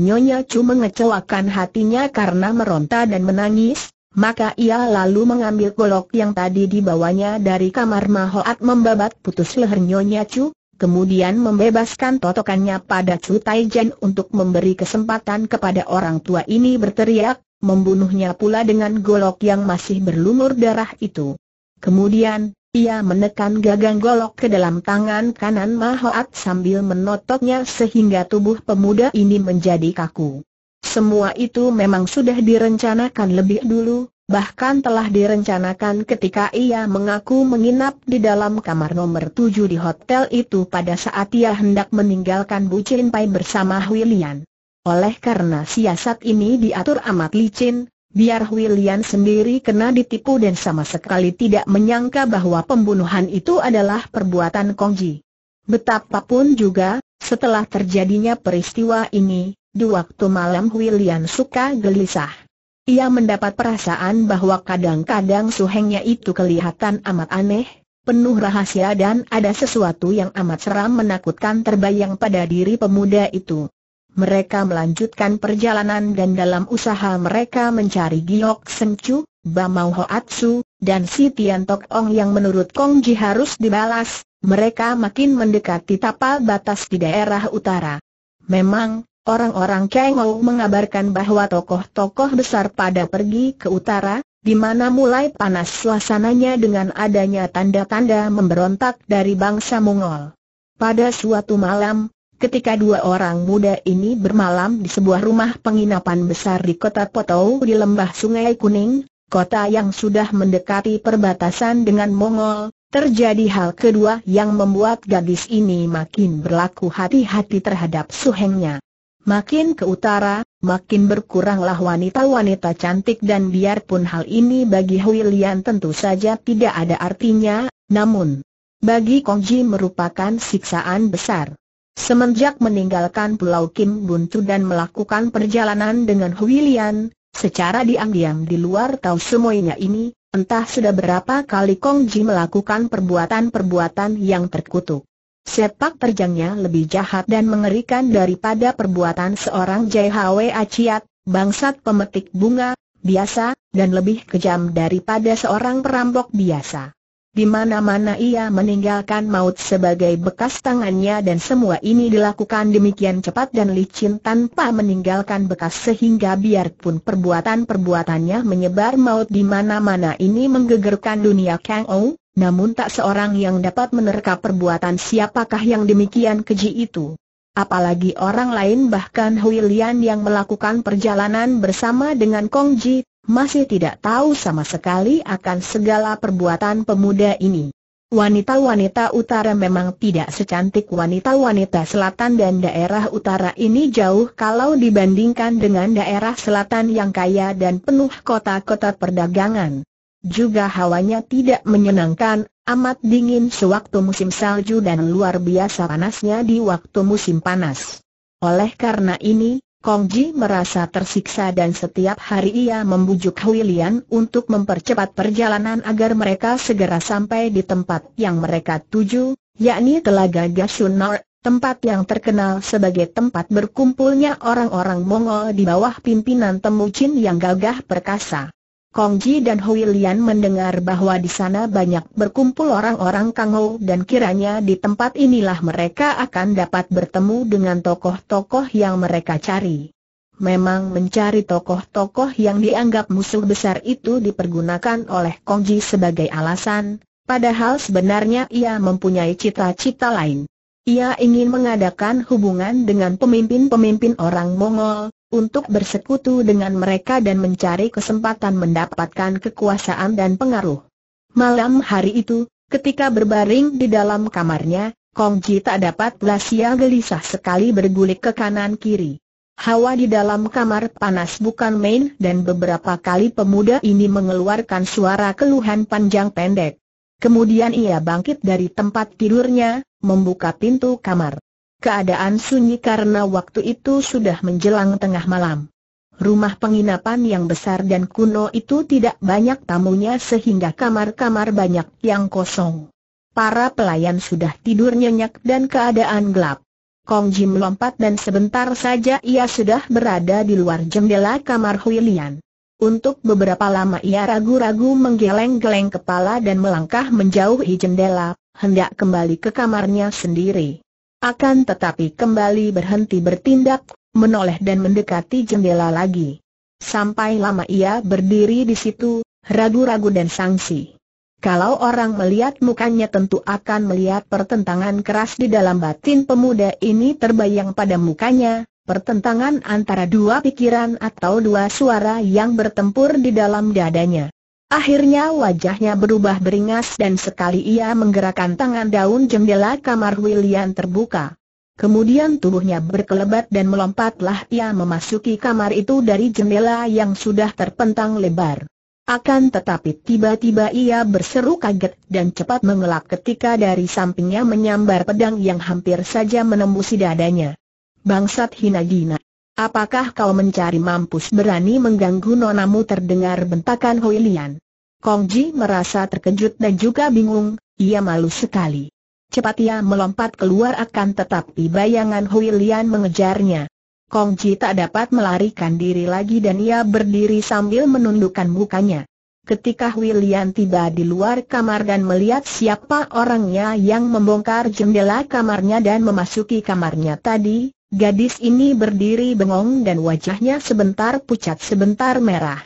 Nyonya Chu mengecewakan hatinya karena meronta dan menangis, maka ia lalu mengambil golok yang tadi dibawanya dari kamar Mahoat membabat putus leher Nyonya Chu, kemudian membebaskan totokannya pada Chu Taijen untuk memberi kesempatan kepada orang tua ini berteriak, membunuhnya pula dengan golok yang masih berlumur darah itu. Kemudian, ia menekan gagang golok ke dalam tangan kanan Mahoat sambil menotoknya sehingga tubuh pemuda ini menjadi kaku. Semua itu memang sudah direncanakan lebih dulu, bahkan telah direncanakan ketika ia mengaku menginap di dalam kamar nomor 7 di hotel itu pada saat ia hendak meninggalkan Bu Chin Pai bersama William. Oleh karena siasat ini diatur amat licin, biar William sendiri kena ditipu dan sama sekali tidak menyangka bahwa pembunuhan itu adalah perbuatan Kongji. Betapapun juga, setelah terjadinya peristiwa ini, di waktu malam William suka gelisah. Ia mendapat perasaan bahwa kadang-kadang suhengnya itu kelihatan amat aneh, penuh rahasia dan ada sesuatu yang amat seram menakutkan terbayang pada diri pemuda itu. Mereka melanjutkan perjalanan dan dalam usaha mereka mencari Giok Sencu, Bamau Hoatsu, dan si Tian Tok Ong yang menurut Kong Ji harus dibalas, mereka makin mendekati tapal batas di daerah utara. Memang, Orang-orang Kengou mengabarkan bahwa tokoh-tokoh besar pada pergi ke utara, di mana mulai panas suasananya dengan adanya tanda-tanda memberontak dari bangsa Mongol. Pada suatu malam, ketika dua orang muda ini bermalam di sebuah rumah penginapan besar di kota Potou di lembah Sungai Kuning, kota yang sudah mendekati perbatasan dengan Mongol, terjadi hal kedua yang membuat gadis ini makin berlaku hati-hati terhadap suhengnya. Makin ke utara, makin berkuranglah wanita-wanita cantik dan biarpun hal ini bagi Huilian tentu saja tidak ada artinya, namun bagi Kongji merupakan siksaan besar. Semenjak meninggalkan Pulau Kim Buntu dan melakukan perjalanan dengan Huilian, secara diam-diam di luar tahu semuanya ini, entah sudah berapa kali Kongji melakukan perbuatan-perbuatan yang terkutuk. Sepak terjangnya lebih jahat dan mengerikan daripada perbuatan seorang JHW Aciat, bangsat pemetik bunga, biasa, dan lebih kejam daripada seorang perampok biasa. Di mana-mana ia meninggalkan maut sebagai bekas tangannya dan semua ini dilakukan demikian cepat dan licin tanpa meninggalkan bekas sehingga biarpun perbuatan-perbuatannya menyebar maut di mana-mana ini menggegerkan dunia Kang Ong. Namun tak seorang yang dapat menerka perbuatan siapakah yang demikian keji itu. Apalagi orang lain bahkan Hui yang melakukan perjalanan bersama dengan Kong Ji, masih tidak tahu sama sekali akan segala perbuatan pemuda ini. Wanita-wanita utara memang tidak secantik wanita-wanita selatan dan daerah utara ini jauh kalau dibandingkan dengan daerah selatan yang kaya dan penuh kota-kota perdagangan juga hawanya tidak menyenangkan, amat dingin sewaktu musim salju dan luar biasa panasnya di waktu musim panas. Oleh karena ini, Kong Ji merasa tersiksa dan setiap hari ia membujuk Huilian untuk mempercepat perjalanan agar mereka segera sampai di tempat yang mereka tuju, yakni Telaga Gasunor, tempat yang terkenal sebagai tempat berkumpulnya orang-orang Mongol di bawah pimpinan Temujin yang gagah perkasa. Kongji dan Hui Lian mendengar bahwa di sana banyak berkumpul orang-orang Kangou dan kiranya di tempat inilah mereka akan dapat bertemu dengan tokoh-tokoh yang mereka cari. Memang mencari tokoh-tokoh yang dianggap musuh besar itu dipergunakan oleh Kongji sebagai alasan, padahal sebenarnya ia mempunyai cita-cita lain. Ia ingin mengadakan hubungan dengan pemimpin-pemimpin orang Mongol, untuk bersekutu dengan mereka dan mencari kesempatan mendapatkan kekuasaan dan pengaruh. Malam hari itu, ketika berbaring di dalam kamarnya, Kong Ji tak dapat Lasia gelisah sekali bergulik ke kanan kiri. Hawa di dalam kamar panas bukan main dan beberapa kali pemuda ini mengeluarkan suara keluhan panjang pendek. Kemudian ia bangkit dari tempat tidurnya, membuka pintu kamar. Keadaan sunyi karena waktu itu sudah menjelang tengah malam. Rumah penginapan yang besar dan kuno itu tidak banyak tamunya sehingga kamar-kamar banyak yang kosong. Para pelayan sudah tidur nyenyak dan keadaan gelap. Kong Jim melompat dan sebentar saja ia sudah berada di luar jendela kamar Huilian. Untuk beberapa lama ia ragu-ragu menggeleng-geleng kepala dan melangkah menjauhi jendela, hendak kembali ke kamarnya sendiri. Akan tetapi kembali berhenti bertindak, menoleh dan mendekati jendela lagi. Sampai lama ia berdiri di situ, ragu-ragu dan sangsi. Kalau orang melihat mukanya tentu akan melihat pertentangan keras di dalam batin pemuda ini terbayang pada mukanya, pertentangan antara dua pikiran atau dua suara yang bertempur di dalam dadanya. Akhirnya wajahnya berubah beringas dan sekali ia menggerakkan tangan daun jendela kamar William terbuka. Kemudian tubuhnya berkelebat dan melompatlah ia memasuki kamar itu dari jendela yang sudah terpentang lebar. Akan tetapi tiba-tiba ia berseru kaget dan cepat mengelak ketika dari sampingnya menyambar pedang yang hampir saja menembusi dadanya. Bangsat hina dina. Apakah kau mencari mampus berani mengganggu nonamu terdengar bentakan Hoi Lian? Kong Ji merasa terkejut dan juga bingung, ia malu sekali. Cepat ia melompat keluar akan tetapi bayangan Hui Lian mengejarnya. Kong Ji tak dapat melarikan diri lagi dan ia berdiri sambil menundukkan mukanya. Ketika Hui Lian tiba di luar kamar dan melihat siapa orangnya yang membongkar jendela kamarnya dan memasuki kamarnya tadi, Gadis ini berdiri bengong dan wajahnya sebentar pucat sebentar merah.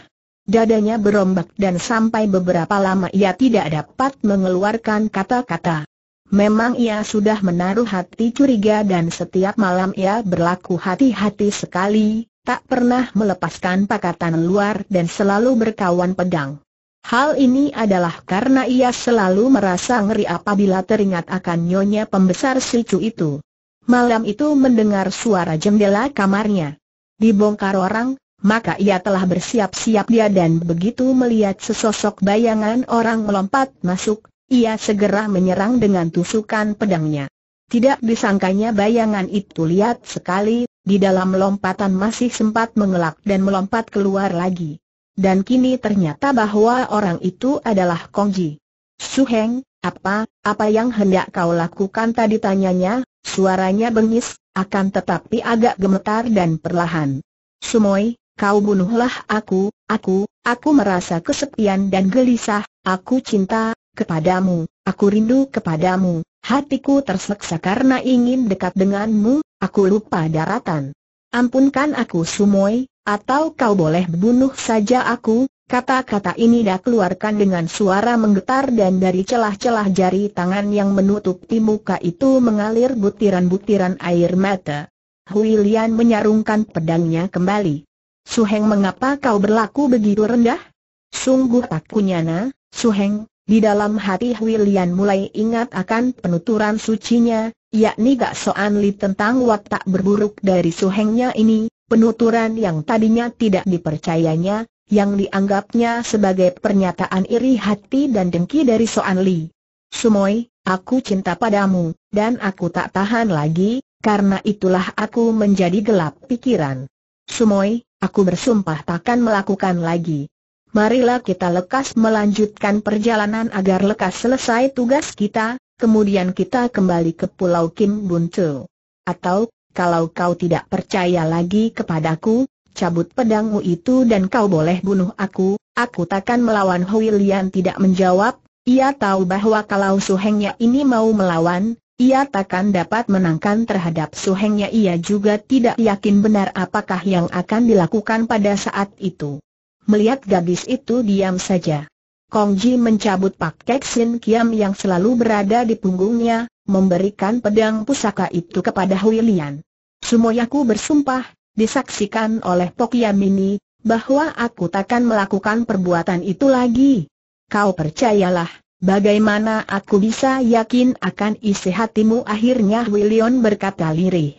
Dadanya berombak dan sampai beberapa lama ia tidak dapat mengeluarkan kata-kata. Memang ia sudah menaruh hati curiga dan setiap malam ia berlaku hati-hati sekali, tak pernah melepaskan pakatan luar dan selalu berkawan pedang. Hal ini adalah karena ia selalu merasa ngeri apabila teringat akan nyonya pembesar silcu itu malam itu mendengar suara jendela kamarnya. Dibongkar orang, maka ia telah bersiap-siap dia dan begitu melihat sesosok bayangan orang melompat masuk, ia segera menyerang dengan tusukan pedangnya. Tidak disangkanya bayangan itu lihat sekali, di dalam lompatan masih sempat mengelak dan melompat keluar lagi. Dan kini ternyata bahwa orang itu adalah Kongji. Suheng, apa, apa yang hendak kau lakukan tadi tanyanya, Suaranya bengis, akan tetapi agak gemetar dan perlahan. Sumoi, kau bunuhlah aku, aku, aku merasa kesepian dan gelisah, aku cinta, kepadamu, aku rindu kepadamu, hatiku terseksa karena ingin dekat denganmu, aku lupa daratan. Ampunkan aku Sumoi, atau kau boleh bunuh saja aku, Kata-kata ini dikeluarkan dengan suara menggetar dan dari celah-celah jari tangan yang menutupi muka itu mengalir butiran-butiran air mata. Hui menyarungkan pedangnya kembali. Suheng mengapa kau berlaku begitu rendah? Sungguh tak takunyana, Suheng, di dalam hati Hui mulai ingat akan penuturan sucinya, yakni Gak Soan Li tentang watak berburuk dari Suhengnya ini, penuturan yang tadinya tidak dipercayanya, yang dianggapnya sebagai pernyataan iri hati dan dengki dari Soan Li. Sumoy, aku cinta padamu, dan aku tak tahan lagi, karena itulah aku menjadi gelap pikiran. Sumoy, aku bersumpah takkan melakukan lagi. Marilah kita lekas melanjutkan perjalanan agar lekas selesai tugas kita, kemudian kita kembali ke Pulau Kim Buntu. Atau, kalau kau tidak percaya lagi kepadaku, cabut pedangmu itu dan kau boleh bunuh aku, aku takkan melawan Huilian tidak menjawab, ia tahu bahwa kalau Su suhengnya ini mau melawan, ia takkan dapat menangkan terhadap Su suhengnya ia juga tidak yakin benar apakah yang akan dilakukan pada saat itu. Melihat gadis itu diam saja. Kong Ji mencabut Pak Kek Sin Kiam yang selalu berada di punggungnya, memberikan pedang pusaka itu kepada Huilian. Lian. Sumoyaku bersumpah, disaksikan oleh Pokyamini, bahwa aku takkan melakukan perbuatan itu lagi. Kau percayalah, bagaimana aku bisa yakin akan isi hatimu akhirnya William berkata lirih.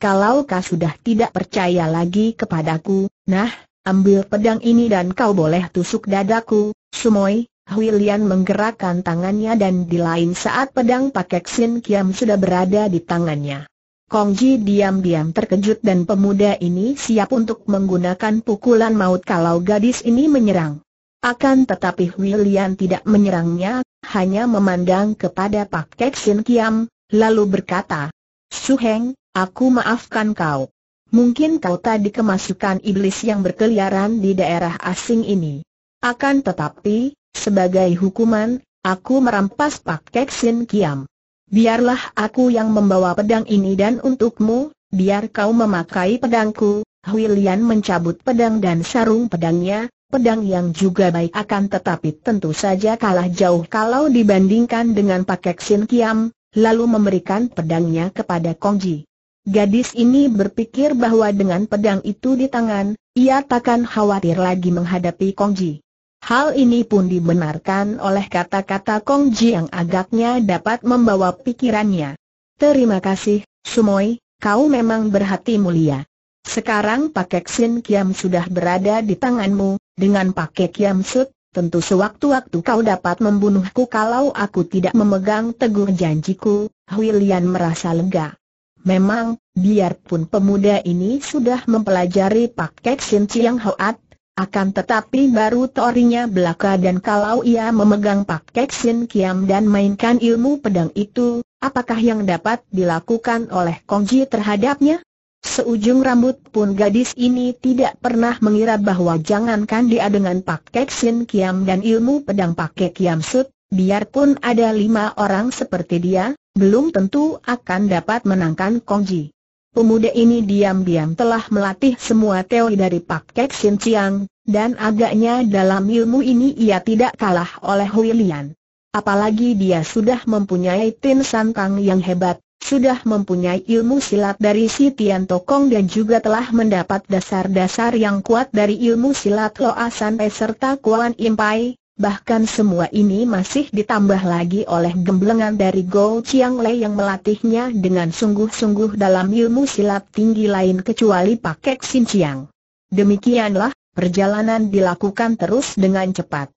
Kalau kau sudah tidak percaya lagi kepadaku, nah, ambil pedang ini dan kau boleh tusuk dadaku, Sumoy. William menggerakkan tangannya dan di lain saat pedang Pakek Sin Kiam sudah berada di tangannya. Kong Ji diam-diam terkejut dan pemuda ini siap untuk menggunakan pukulan maut kalau gadis ini menyerang. Akan tetapi William tidak menyerangnya, hanya memandang kepada Pak Kek Sin Kiam, lalu berkata, "Su Heng, aku maafkan kau. Mungkin kau tadi kemasukan iblis yang berkeliaran di daerah asing ini. Akan tetapi, sebagai hukuman, aku merampas Pak Kek Sin Kiam biarlah aku yang membawa pedang ini dan untukmu, biar kau memakai pedangku. William mencabut pedang dan sarung pedangnya, pedang yang juga baik akan tetapi tentu saja kalah jauh kalau dibandingkan dengan Pakek Sin Kiam, lalu memberikan pedangnya kepada Kongji. Gadis ini berpikir bahwa dengan pedang itu di tangan, ia takkan khawatir lagi menghadapi Kongji. Hal ini pun dibenarkan oleh kata-kata Kong Ji yang agaknya dapat membawa pikirannya. Terima kasih, Sumoy, kau memang berhati mulia. Sekarang Pakek Sin Kiam sudah berada di tanganmu, dengan Pakek Kiam Sut, tentu sewaktu-waktu kau dapat membunuhku kalau aku tidak memegang teguh janjiku, Huilian merasa lega. Memang, biarpun pemuda ini sudah mempelajari Pakek Sin Chiang Hoat, akan tetapi baru teorinya belaka dan kalau ia memegang Pak Keksin Kiam dan mainkan ilmu pedang itu, apakah yang dapat dilakukan oleh Kongji terhadapnya? Seujung rambut pun gadis ini tidak pernah mengira bahwa jangankan dia dengan Pak Keksin Kiam dan ilmu pedang Pak Kek Kiam Sut, biarpun ada lima orang seperti dia, belum tentu akan dapat menangkan Kongji. Pemuda ini diam-diam telah melatih semua teori dari Pak Kek Sin Chiang, dan agaknya dalam ilmu ini ia tidak kalah oleh Hui Lian. Apalagi dia sudah mempunyai Tin San Kang yang hebat, sudah mempunyai ilmu silat dari si Tian Tokong dan juga telah mendapat dasar-dasar yang kuat dari ilmu silat Loa San Pai serta Kuan Impai, bahkan semua ini masih ditambah lagi oleh gemblengan dari Go Chiang Lei yang melatihnya dengan sungguh-sungguh dalam ilmu silat tinggi lain kecuali pakai Xin Chiang. Demikianlah, perjalanan dilakukan terus dengan cepat.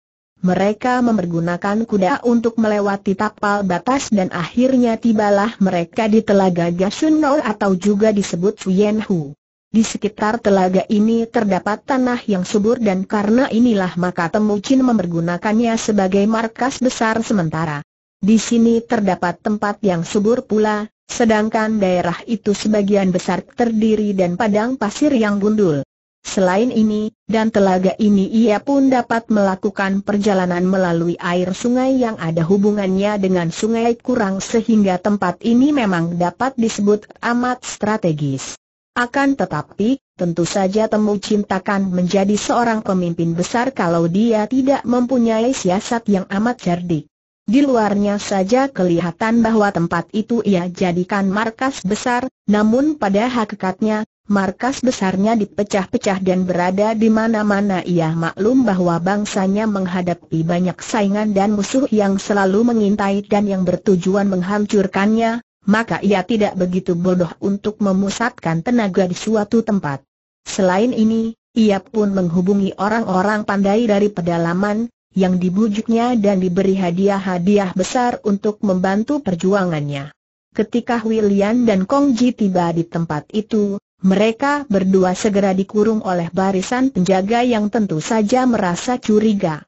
Mereka memergunakan kuda untuk melewati tapal batas dan akhirnya tibalah mereka di Telaga Nol atau juga disebut Fuyen Hu. Di sekitar telaga ini terdapat tanah yang subur dan karena inilah maka Temujin mempergunakannya sebagai markas besar sementara. Di sini terdapat tempat yang subur pula, sedangkan daerah itu sebagian besar terdiri dan padang pasir yang gundul. Selain ini, dan telaga ini ia pun dapat melakukan perjalanan melalui air sungai yang ada hubungannya dengan sungai kurang sehingga tempat ini memang dapat disebut amat strategis. Akan tetapi, tentu saja Temu Cintakan menjadi seorang pemimpin besar kalau dia tidak mempunyai siasat yang amat cerdik. Di luarnya saja kelihatan bahwa tempat itu ia jadikan markas besar, namun pada hakikatnya, markas besarnya dipecah-pecah dan berada di mana-mana ia maklum bahwa bangsanya menghadapi banyak saingan dan musuh yang selalu mengintai dan yang bertujuan menghancurkannya, maka ia tidak begitu bodoh untuk memusatkan tenaga di suatu tempat. Selain ini, ia pun menghubungi orang-orang pandai dari pedalaman, yang dibujuknya dan diberi hadiah-hadiah besar untuk membantu perjuangannya. Ketika William dan Kong Ji tiba di tempat itu, mereka berdua segera dikurung oleh barisan penjaga yang tentu saja merasa curiga.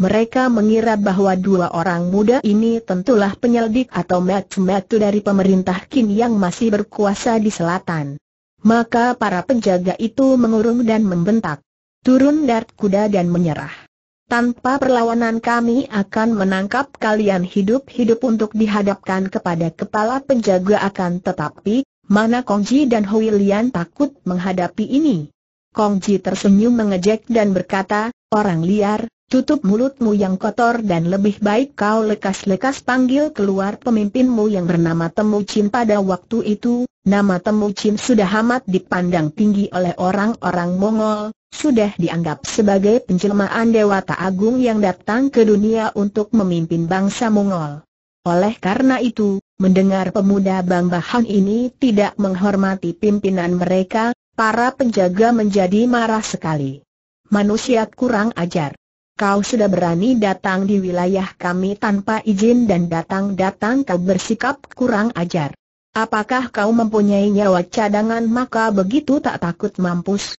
Mereka mengira bahwa dua orang muda ini tentulah penyelidik atau metu-metu dari pemerintah Qin yang masih berkuasa di selatan. Maka para penjaga itu mengurung dan membentak. Turun dari kuda dan menyerah. Tanpa perlawanan kami akan menangkap kalian hidup-hidup untuk dihadapkan kepada kepala penjaga akan tetapi, mana Kongji dan Hui Lian takut menghadapi ini. Kongji tersenyum mengejek dan berkata, orang liar, Tutup mulutmu yang kotor dan lebih baik kau lekas-lekas panggil keluar pemimpinmu yang bernama Temu pada waktu itu. Nama Temu sudah amat dipandang tinggi oleh orang-orang Mongol, sudah dianggap sebagai penjelmaan Dewata Agung yang datang ke dunia untuk memimpin bangsa Mongol. Oleh karena itu, mendengar pemuda bang bahan ini tidak menghormati pimpinan mereka, para penjaga menjadi marah sekali. Manusia kurang ajar kau sudah berani datang di wilayah kami tanpa izin dan datang-datang kau bersikap kurang ajar. Apakah kau mempunyai nyawa cadangan maka begitu tak takut mampus?